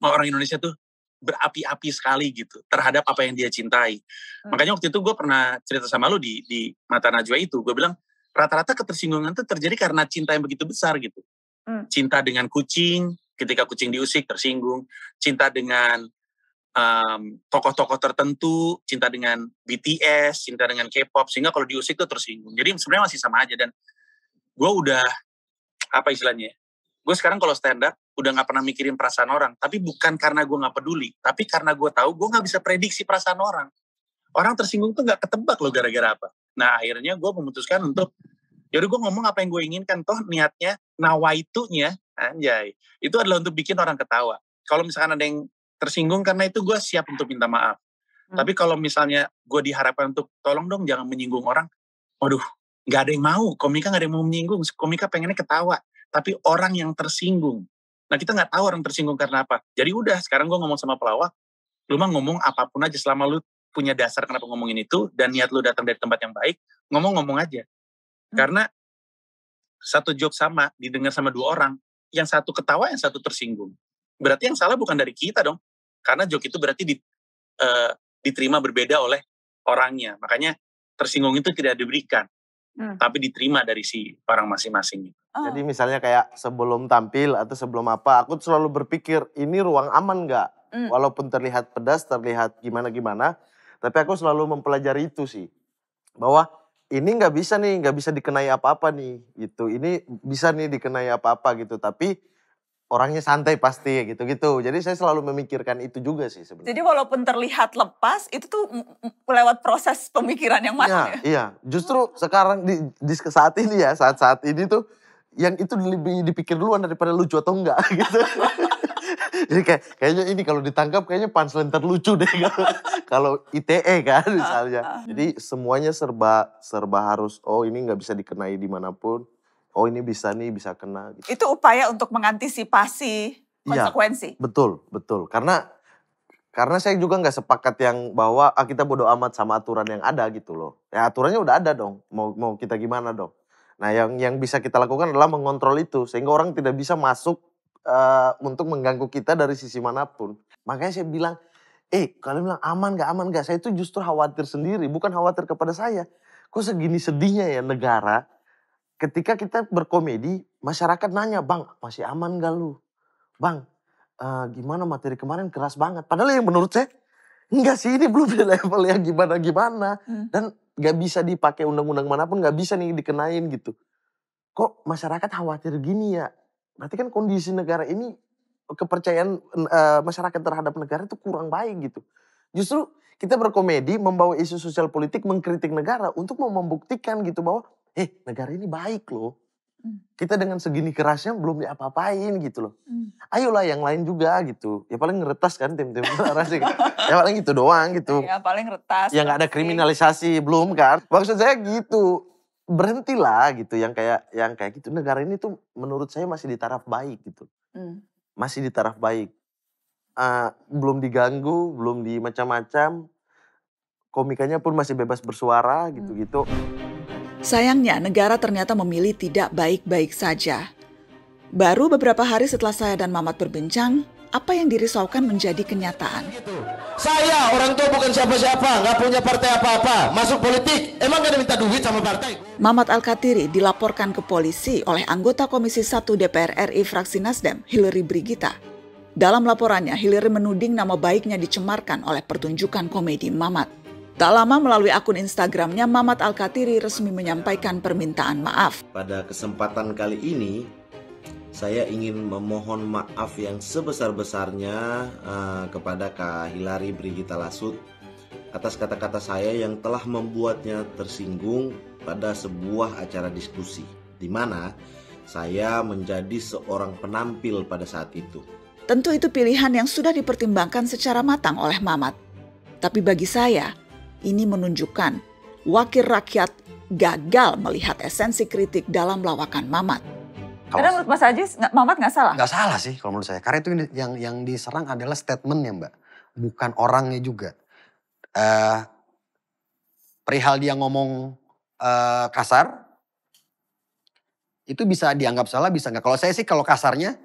Orang Indonesia tuh berapi-api sekali gitu terhadap apa yang dia cintai. Hmm. Makanya waktu itu gue pernah cerita sama lu di, di Mata Najwa itu, gue bilang rata-rata ketersinggungan tuh terjadi karena cinta yang begitu besar gitu. Hmm. Cinta dengan kucing, ketika kucing diusik tersinggung. Cinta dengan tokoh tokoh-tokoh tertentu, cinta dengan BTS, cinta dengan K-pop, sehingga kalau diusik tuh tersinggung. Jadi sebenarnya masih sama aja dan gue udah apa istilahnya? Ya, gue sekarang kalau stand up udah nggak pernah mikirin perasaan orang, tapi bukan karena gue nggak peduli, tapi karena gue tahu gue nggak bisa prediksi perasaan orang. Orang tersinggung tuh nggak ketebak loh gara-gara apa. Nah akhirnya gue memutuskan untuk jadi ya gue ngomong apa yang gue inginkan toh niatnya nawaitunya anjay itu adalah untuk bikin orang ketawa kalau misalkan ada yang tersinggung karena itu gue siap untuk minta maaf. Hmm. Tapi kalau misalnya gue diharapkan untuk tolong dong jangan menyinggung orang, waduh nggak ada yang mau. Komika nggak ada yang mau menyinggung. Komika pengennya ketawa. Tapi orang yang tersinggung. Nah kita nggak tahu orang tersinggung karena apa. Jadi udah sekarang gue ngomong sama pelawak, lu mah ngomong apapun aja selama lu punya dasar kenapa ngomongin itu dan niat lu datang dari tempat yang baik, ngomong-ngomong aja. Hmm. Karena satu joke sama didengar sama dua orang, yang satu ketawa, yang satu tersinggung. Berarti yang salah bukan dari kita dong, karena joke itu berarti di, uh, diterima berbeda oleh orangnya. Makanya tersinggung itu tidak diberikan. Hmm. Tapi diterima dari si orang masing-masing. Oh. Jadi misalnya kayak sebelum tampil atau sebelum apa, aku selalu berpikir ini ruang aman nggak? Hmm. Walaupun terlihat pedas, terlihat gimana-gimana, tapi aku selalu mempelajari itu sih, bahwa ini nggak bisa nih, nggak bisa dikenai apa-apa nih, gitu. Ini bisa nih dikenai apa-apa gitu, tapi orangnya santai pasti gitu-gitu. Jadi saya selalu memikirkan itu juga sih sebenarnya. Jadi walaupun terlihat lepas, itu tuh lewat proses pemikiran yang masuk. Iya, ya? iya. Justru sekarang di, di saat ini ya, saat-saat ini tuh yang itu lebih dipikir duluan daripada lucu atau enggak gitu. Jadi kayak kayaknya ini kalau ditangkap kayaknya punchline terlucu deh gitu. kalau kalau ITE kan ah, misalnya. Ah. Jadi semuanya serba serba harus oh ini nggak bisa dikenai dimanapun oh ini bisa nih bisa kena gitu. Itu upaya untuk mengantisipasi iya, konsekuensi. Ya, betul, betul. Karena karena saya juga nggak sepakat yang bahwa ah, kita bodoh amat sama aturan yang ada gitu loh. Ya aturannya udah ada dong. Mau mau kita gimana dong? Nah, yang yang bisa kita lakukan adalah mengontrol itu sehingga orang tidak bisa masuk uh, untuk mengganggu kita dari sisi manapun. Makanya saya bilang, eh kalian bilang aman gak aman gak? Saya itu justru khawatir sendiri, bukan khawatir kepada saya. Kok segini sedihnya ya negara ketika kita berkomedi, masyarakat nanya, Bang, masih aman gak lu? Bang, uh, gimana materi kemarin keras banget. Padahal yang menurut saya, enggak sih ini belum di level yang gimana-gimana. Hmm. Dan gak bisa dipakai undang-undang manapun, gak bisa nih dikenain gitu. Kok masyarakat khawatir gini ya? Berarti kan kondisi negara ini, kepercayaan uh, masyarakat terhadap negara itu kurang baik gitu. Justru kita berkomedi membawa isu sosial politik mengkritik negara untuk membuktikan gitu bahwa eh negara ini baik loh. Hmm. Kita dengan segini kerasnya belum diapa-apain gitu loh. Hmm. Ayolah yang lain juga gitu. Ya paling ngeretas kan tim-tim narasi. ya paling gitu doang gitu. Ya paling retas. Ya gak ada kriminalisasi belum kan. Maksud saya gitu. Berhentilah gitu yang kayak yang kayak gitu. Negara ini tuh menurut saya masih di taraf baik gitu. Hmm. Masih di taraf baik. Uh, belum diganggu, belum di macam-macam. Komikanya pun masih bebas bersuara gitu-gitu. Hmm. Sayangnya, negara ternyata memilih tidak baik-baik saja. Baru beberapa hari setelah saya dan Mamat berbincang, apa yang dirisaukan menjadi kenyataan. Gitu. Saya orang tua bukan siapa-siapa, nggak punya partai apa-apa, masuk politik, emang gak diminta duit sama partai? Mamat Al-Katiri dilaporkan ke polisi oleh anggota Komisi 1 DPR RI fraksi Nasdem, Hillary Brigita. Dalam laporannya, Hillary menuding nama baiknya dicemarkan oleh pertunjukan komedi Mamat. Tak lama melalui akun Instagramnya, Mamat Alkatiri resmi menyampaikan permintaan maaf. Pada kesempatan kali ini, saya ingin memohon maaf yang sebesar-besarnya uh, kepada Kak Hilary Brigita Lasut atas kata-kata saya yang telah membuatnya tersinggung pada sebuah acara diskusi, di mana saya menjadi seorang penampil pada saat itu. Tentu itu pilihan yang sudah dipertimbangkan secara matang oleh Mamat. Tapi bagi saya, ini menunjukkan wakil rakyat gagal melihat esensi kritik dalam lawakan Mamat. Kalau Karena menurut Mas Ajis, Mamat nggak salah? Nggak salah sih kalau menurut saya. Karena itu yang yang diserang adalah statementnya Mbak. Bukan orangnya juga. Uh, perihal dia ngomong uh, kasar, itu bisa dianggap salah, bisa nggak. Kalau saya sih kalau kasarnya,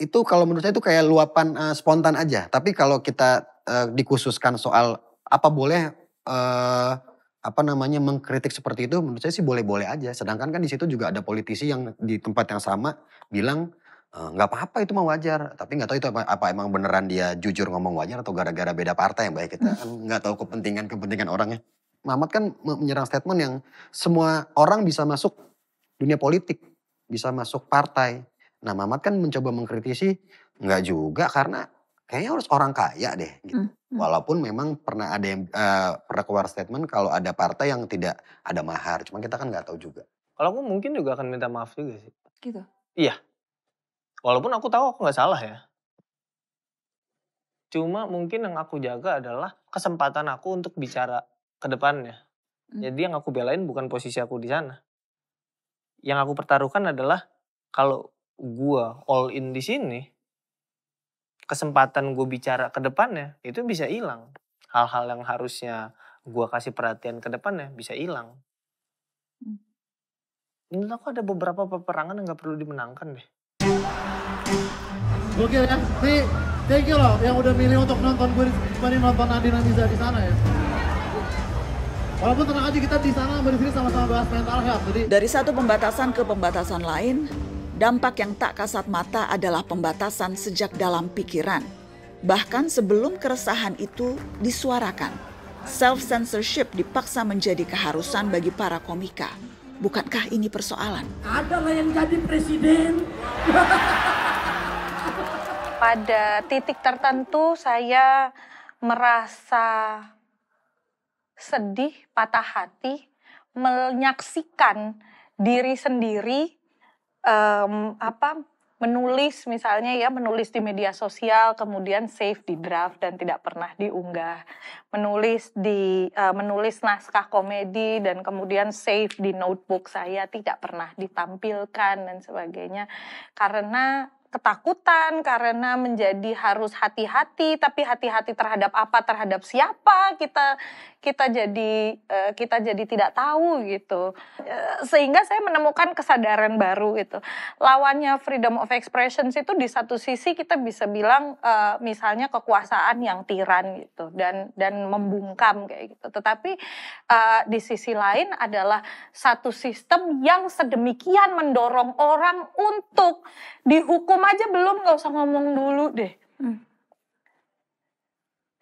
itu kalau menurut saya itu kayak luapan uh, spontan aja. Tapi kalau kita uh, dikhususkan soal apa boleh uh, apa namanya mengkritik seperti itu menurut saya sih boleh-boleh aja. Sedangkan kan di situ juga ada politisi yang di tempat yang sama bilang eh, nggak e, apa-apa itu mau wajar. Tapi nggak tahu itu apa, apa emang beneran dia jujur ngomong wajar atau gara-gara beda partai yang baik kita kan nggak tahu kepentingan kepentingan orangnya. Mamat kan menyerang statement yang semua orang bisa masuk dunia politik, bisa masuk partai. Nah Mamat kan mencoba mengkritisi nggak juga karena kayaknya harus orang kaya deh. Gitu. Mm -hmm. Walaupun memang pernah ada yang uh, pernah keluar statement kalau ada partai yang tidak ada mahar, cuma kita kan nggak tahu juga. Kalau aku mungkin juga akan minta maaf juga sih. Gitu. Iya. Walaupun aku tahu aku nggak salah ya. Cuma mungkin yang aku jaga adalah kesempatan aku untuk bicara ke depannya. Mm. Jadi yang aku belain bukan posisi aku di sana. Yang aku pertaruhkan adalah kalau gua all in di sini, kesempatan gue bicara ke depannya itu bisa hilang. Hal-hal yang harusnya gue kasih perhatian ke depannya bisa hilang. Hmm. Menurut aku ada beberapa peperangan yang gak perlu dimenangkan deh. Oke ya, si thank you loh yang udah milih untuk nonton gue di nonton Nadine Amiza di sana ya. Walaupun tenang aja kita di sana berdiri sama-sama bahas mental health. Jadi dari satu pembatasan ke pembatasan lain, Dampak yang tak kasat mata adalah pembatasan sejak dalam pikiran, bahkan sebelum keresahan itu disuarakan. Self-censorship dipaksa menjadi keharusan bagi para komika. Bukankah ini persoalan? Adalah yang jadi presiden. Pada titik tertentu saya merasa sedih, patah hati, menyaksikan diri sendiri um, apa menulis misalnya ya menulis di media sosial kemudian save di draft dan tidak pernah diunggah menulis di uh, menulis naskah komedi dan kemudian save di notebook saya tidak pernah ditampilkan dan sebagainya karena ketakutan karena menjadi harus hati-hati tapi hati-hati terhadap apa terhadap siapa kita kita jadi eh, kita jadi tidak tahu gitu eh, sehingga saya menemukan kesadaran baru gitu lawannya freedom of expression itu di satu sisi kita bisa bilang eh, misalnya kekuasaan yang tiran gitu dan dan membungkam kayak gitu tetapi di sisi lain adalah satu sistem yang sedemikian mendorong orang untuk dihukum sama aja belum, nggak usah ngomong dulu deh. Hmm.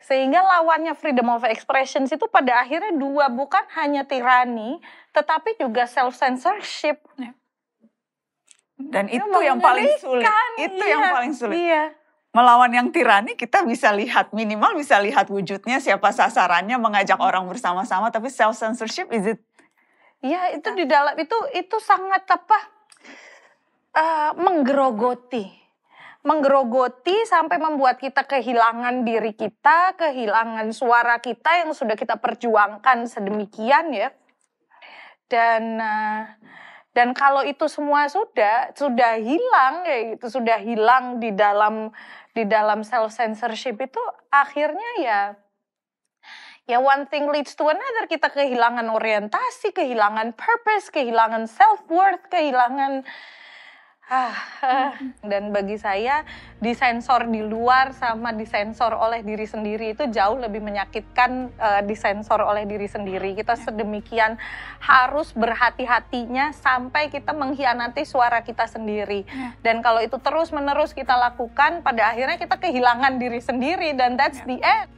Sehingga lawannya freedom of expression itu pada akhirnya dua, bukan hanya tirani, tetapi juga self censorship. Ya. Dan itu, itu yang paling sulit. Itu iya, yang paling sulit. Iya. Melawan yang tirani kita bisa lihat minimal bisa lihat wujudnya siapa sasarannya mengajak orang bersama-sama tapi self censorship is it Ya itu nah. di dalam itu itu sangat tepat uh, menggerogoti, menggerogoti sampai membuat kita kehilangan diri kita, kehilangan suara kita yang sudah kita perjuangkan sedemikian ya. Dan eh, dan kalau itu semua sudah sudah hilang ya itu sudah hilang di dalam di dalam self censorship itu akhirnya ya ya one thing leads to another kita kehilangan orientasi kehilangan purpose kehilangan self worth kehilangan Ah, dan bagi saya disensor di luar sama disensor oleh diri sendiri itu jauh lebih menyakitkan uh, disensor oleh diri sendiri. Kita iya. sedemikian harus berhati-hatinya sampai kita mengkhianati suara kita sendiri. Iya. Dan kalau itu terus-menerus kita lakukan, pada akhirnya kita kehilangan diri sendiri dan that's iya. the end.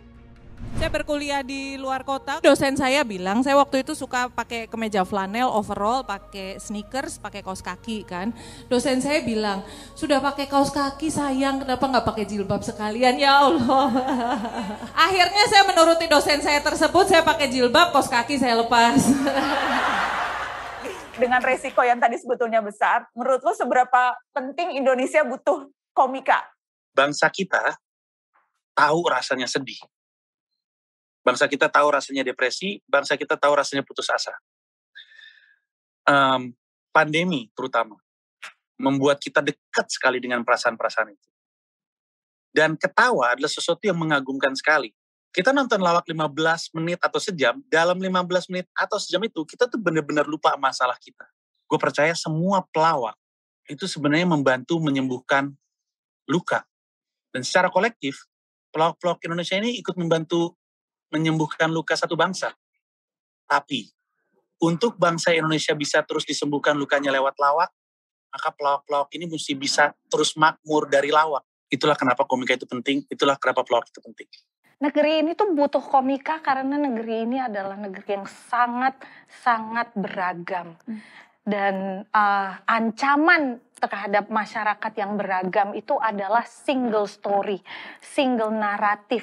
Saya berkuliah di luar kota. Dosen saya bilang saya waktu itu suka pakai kemeja flanel, overall, pakai sneakers, pakai kaos kaki kan. Dosen saya bilang sudah pakai kaos kaki sayang, kenapa nggak pakai jilbab sekalian ya Allah. Akhirnya saya menuruti dosen saya tersebut, saya pakai jilbab, kaos kaki saya lepas. Dengan resiko yang tadi sebetulnya besar, menurut lo seberapa penting Indonesia butuh komika? Bangsa kita tahu rasanya sedih Bangsa kita tahu rasanya depresi, bangsa kita tahu rasanya putus asa. Um, pandemi terutama membuat kita dekat sekali dengan perasaan-perasaan itu. Dan ketawa adalah sesuatu yang mengagumkan sekali. Kita nonton lawak 15 menit atau sejam, dalam 15 menit atau sejam itu kita tuh benar-benar lupa masalah kita. Gue percaya semua pelawak itu sebenarnya membantu menyembuhkan luka. Dan secara kolektif, pelawak-pelawak Indonesia ini ikut membantu menyembuhkan luka satu bangsa. Tapi untuk bangsa Indonesia bisa terus disembuhkan lukanya lewat lawak, maka pelawak-pelawak ini mesti bisa terus makmur dari lawak. Itulah kenapa komika itu penting, itulah kenapa pelawak itu penting. Negeri ini tuh butuh komika karena negeri ini adalah negeri yang sangat-sangat beragam. Hmm. Dan uh, ancaman terhadap masyarakat yang beragam itu adalah single story, single naratif,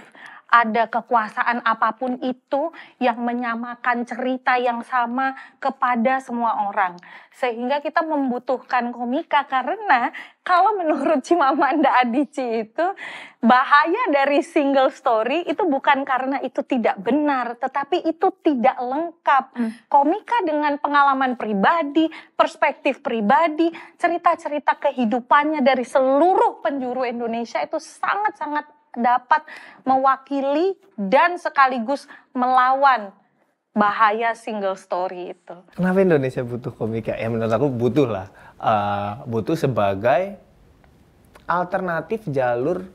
ada kekuasaan apapun itu yang menyamakan cerita yang sama kepada semua orang. Sehingga kita membutuhkan komika karena kalau menurut Cimamanda Adici itu bahaya dari single story itu bukan karena itu tidak benar, tetapi itu tidak lengkap. Hmm. Komika dengan pengalaman pribadi, perspektif pribadi, cerita-cerita kehidupannya dari seluruh penjuru Indonesia itu sangat-sangat dapat mewakili dan sekaligus melawan bahaya single story itu. Kenapa Indonesia butuh komika? Ya menurut aku butuh lah. Uh, butuh sebagai alternatif jalur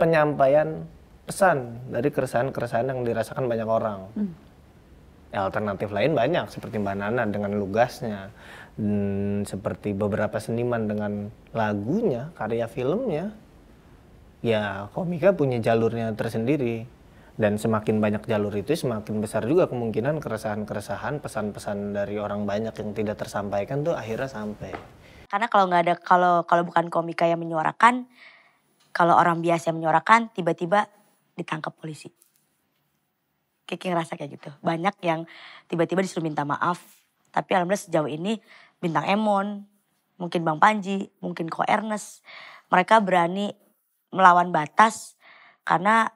penyampaian pesan dari keresahan-keresahan yang dirasakan banyak orang. Hmm. Ya, alternatif lain banyak seperti Mbak Nana dengan lugasnya, hmm, seperti beberapa seniman dengan lagunya, karya filmnya, ya komika punya jalurnya tersendiri dan semakin banyak jalur itu semakin besar juga kemungkinan keresahan-keresahan pesan-pesan dari orang banyak yang tidak tersampaikan tuh akhirnya sampai karena kalau nggak ada kalau kalau bukan komika yang menyuarakan kalau orang biasa yang menyuarakan tiba-tiba ditangkap polisi Kiki ngerasa kayak gitu banyak yang tiba-tiba disuruh minta maaf tapi alhamdulillah sejauh ini bintang Emon mungkin Bang Panji mungkin Ko Ernest mereka berani melawan batas karena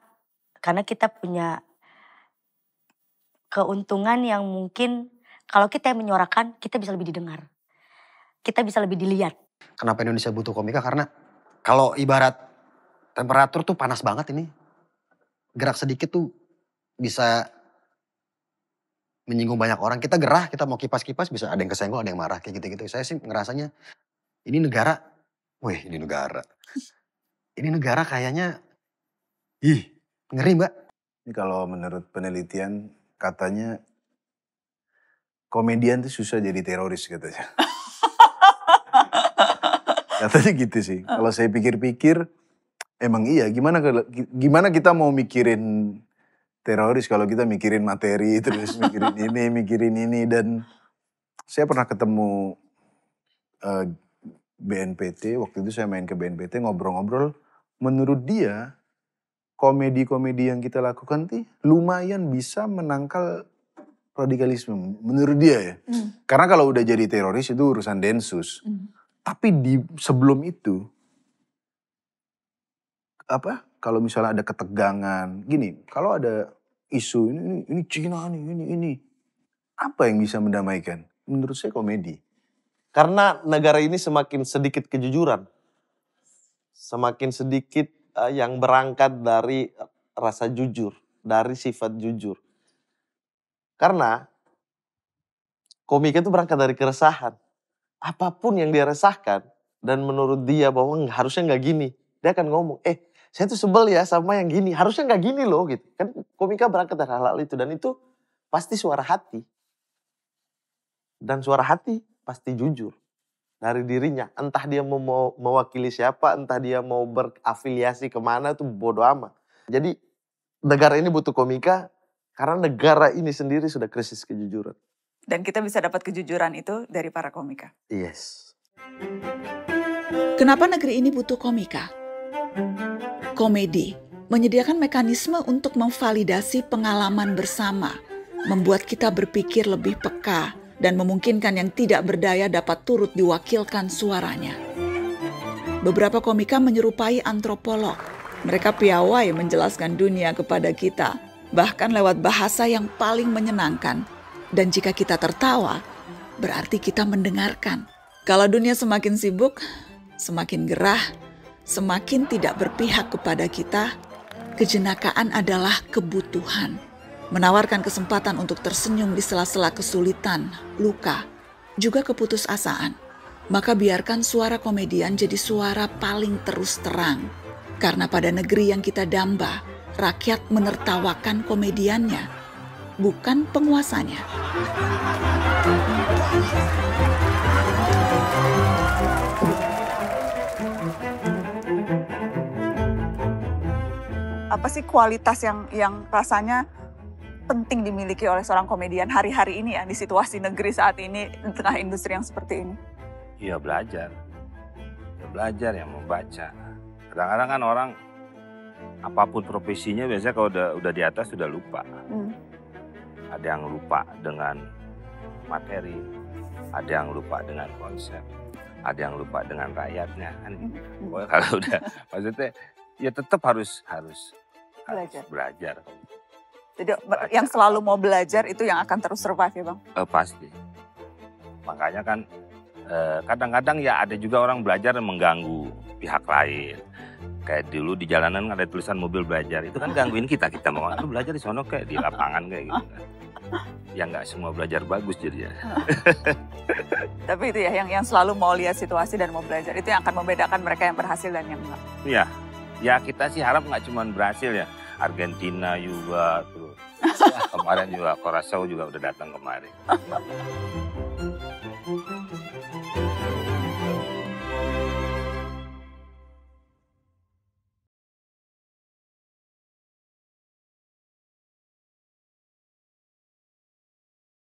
karena kita punya keuntungan yang mungkin kalau kita yang menyuarakan kita bisa lebih didengar. Kita bisa lebih dilihat. Kenapa Indonesia butuh komika? Karena kalau ibarat temperatur tuh panas banget ini. Gerak sedikit tuh bisa menyinggung banyak orang. Kita gerah, kita mau kipas-kipas bisa ada yang kesenggol, ada yang marah kayak gitu-gitu. Saya sih ngerasanya ini negara, wih ini negara ini negara kayaknya ih ngeri mbak. Ini kalau menurut penelitian katanya komedian tuh susah jadi teroris katanya. katanya gitu sih. Ah. Kalau saya pikir-pikir emang iya gimana gimana kita mau mikirin teroris kalau kita mikirin materi terus mikirin ini mikirin ini dan saya pernah ketemu uh, eh, BNPT waktu itu saya main ke BNPT ngobrol-ngobrol menurut dia komedi-komedi yang kita lakukan sih lumayan bisa menangkal radikalisme menurut dia ya. Mm. Karena kalau udah jadi teroris itu urusan densus. Mm. Tapi di sebelum itu apa? Kalau misalnya ada ketegangan, gini, kalau ada isu ini ini, ini Cina ini ini ini apa yang bisa mendamaikan? Menurut saya komedi. Karena negara ini semakin sedikit kejujuran semakin sedikit uh, yang berangkat dari rasa jujur, dari sifat jujur. Karena komika itu berangkat dari keresahan. Apapun yang dia resahkan dan menurut dia bahwa harusnya nggak gini, dia akan ngomong, eh saya tuh sebel ya sama yang gini, harusnya nggak gini loh gitu. Kan komika berangkat dari hal-hal itu dan itu pasti suara hati. Dan suara hati pasti jujur dari dirinya. Entah dia mau mewakili siapa, entah dia mau berafiliasi kemana itu bodoh amat. Jadi negara ini butuh komika karena negara ini sendiri sudah krisis kejujuran. Dan kita bisa dapat kejujuran itu dari para komika. Yes. Kenapa negeri ini butuh komika? Komedi menyediakan mekanisme untuk memvalidasi pengalaman bersama, membuat kita berpikir lebih peka, dan memungkinkan yang tidak berdaya dapat turut diwakilkan suaranya. Beberapa komika menyerupai antropolog. Mereka piawai menjelaskan dunia kepada kita, bahkan lewat bahasa yang paling menyenangkan. Dan jika kita tertawa, berarti kita mendengarkan. Kalau dunia semakin sibuk, semakin gerah, semakin tidak berpihak kepada kita, kejenakaan adalah kebutuhan menawarkan kesempatan untuk tersenyum di sela-sela kesulitan, luka, juga keputusasaan. Maka biarkan suara komedian jadi suara paling terus terang. Karena pada negeri yang kita damba, rakyat menertawakan komediannya, bukan penguasanya. apa sih kualitas yang yang rasanya penting dimiliki oleh seorang komedian hari-hari ini ya di situasi negeri saat ini di tengah industri yang seperti ini? Iya belajar, ya, belajar yang membaca. Kadang-kadang kan orang apapun profesinya biasanya kalau udah udah di atas sudah lupa. Hmm. Ada yang lupa dengan materi, ada yang lupa dengan konsep, ada yang lupa dengan rakyatnya kan Hmm. hmm. kalau udah maksudnya ya tetap harus harus belajar. harus belajar. Jadi yang selalu mau belajar itu yang akan terus survive ya bang? Eh, pasti. Makanya kan eh, kadang-kadang ya ada juga orang belajar mengganggu pihak lain. Kayak dulu di jalanan kan ada tulisan mobil belajar, itu kan gangguin kita. Kita mau lu belajar di sono kayak di lapangan kayak gitu kan. Ya nggak semua belajar bagus jadinya. Tapi itu ya yang yang selalu mau lihat situasi dan mau belajar itu yang akan membedakan mereka yang berhasil dan yang enggak. Iya, ya kita sih harap nggak cuma berhasil ya Argentina juga terus kemarin juga Korasau juga udah datang kemarin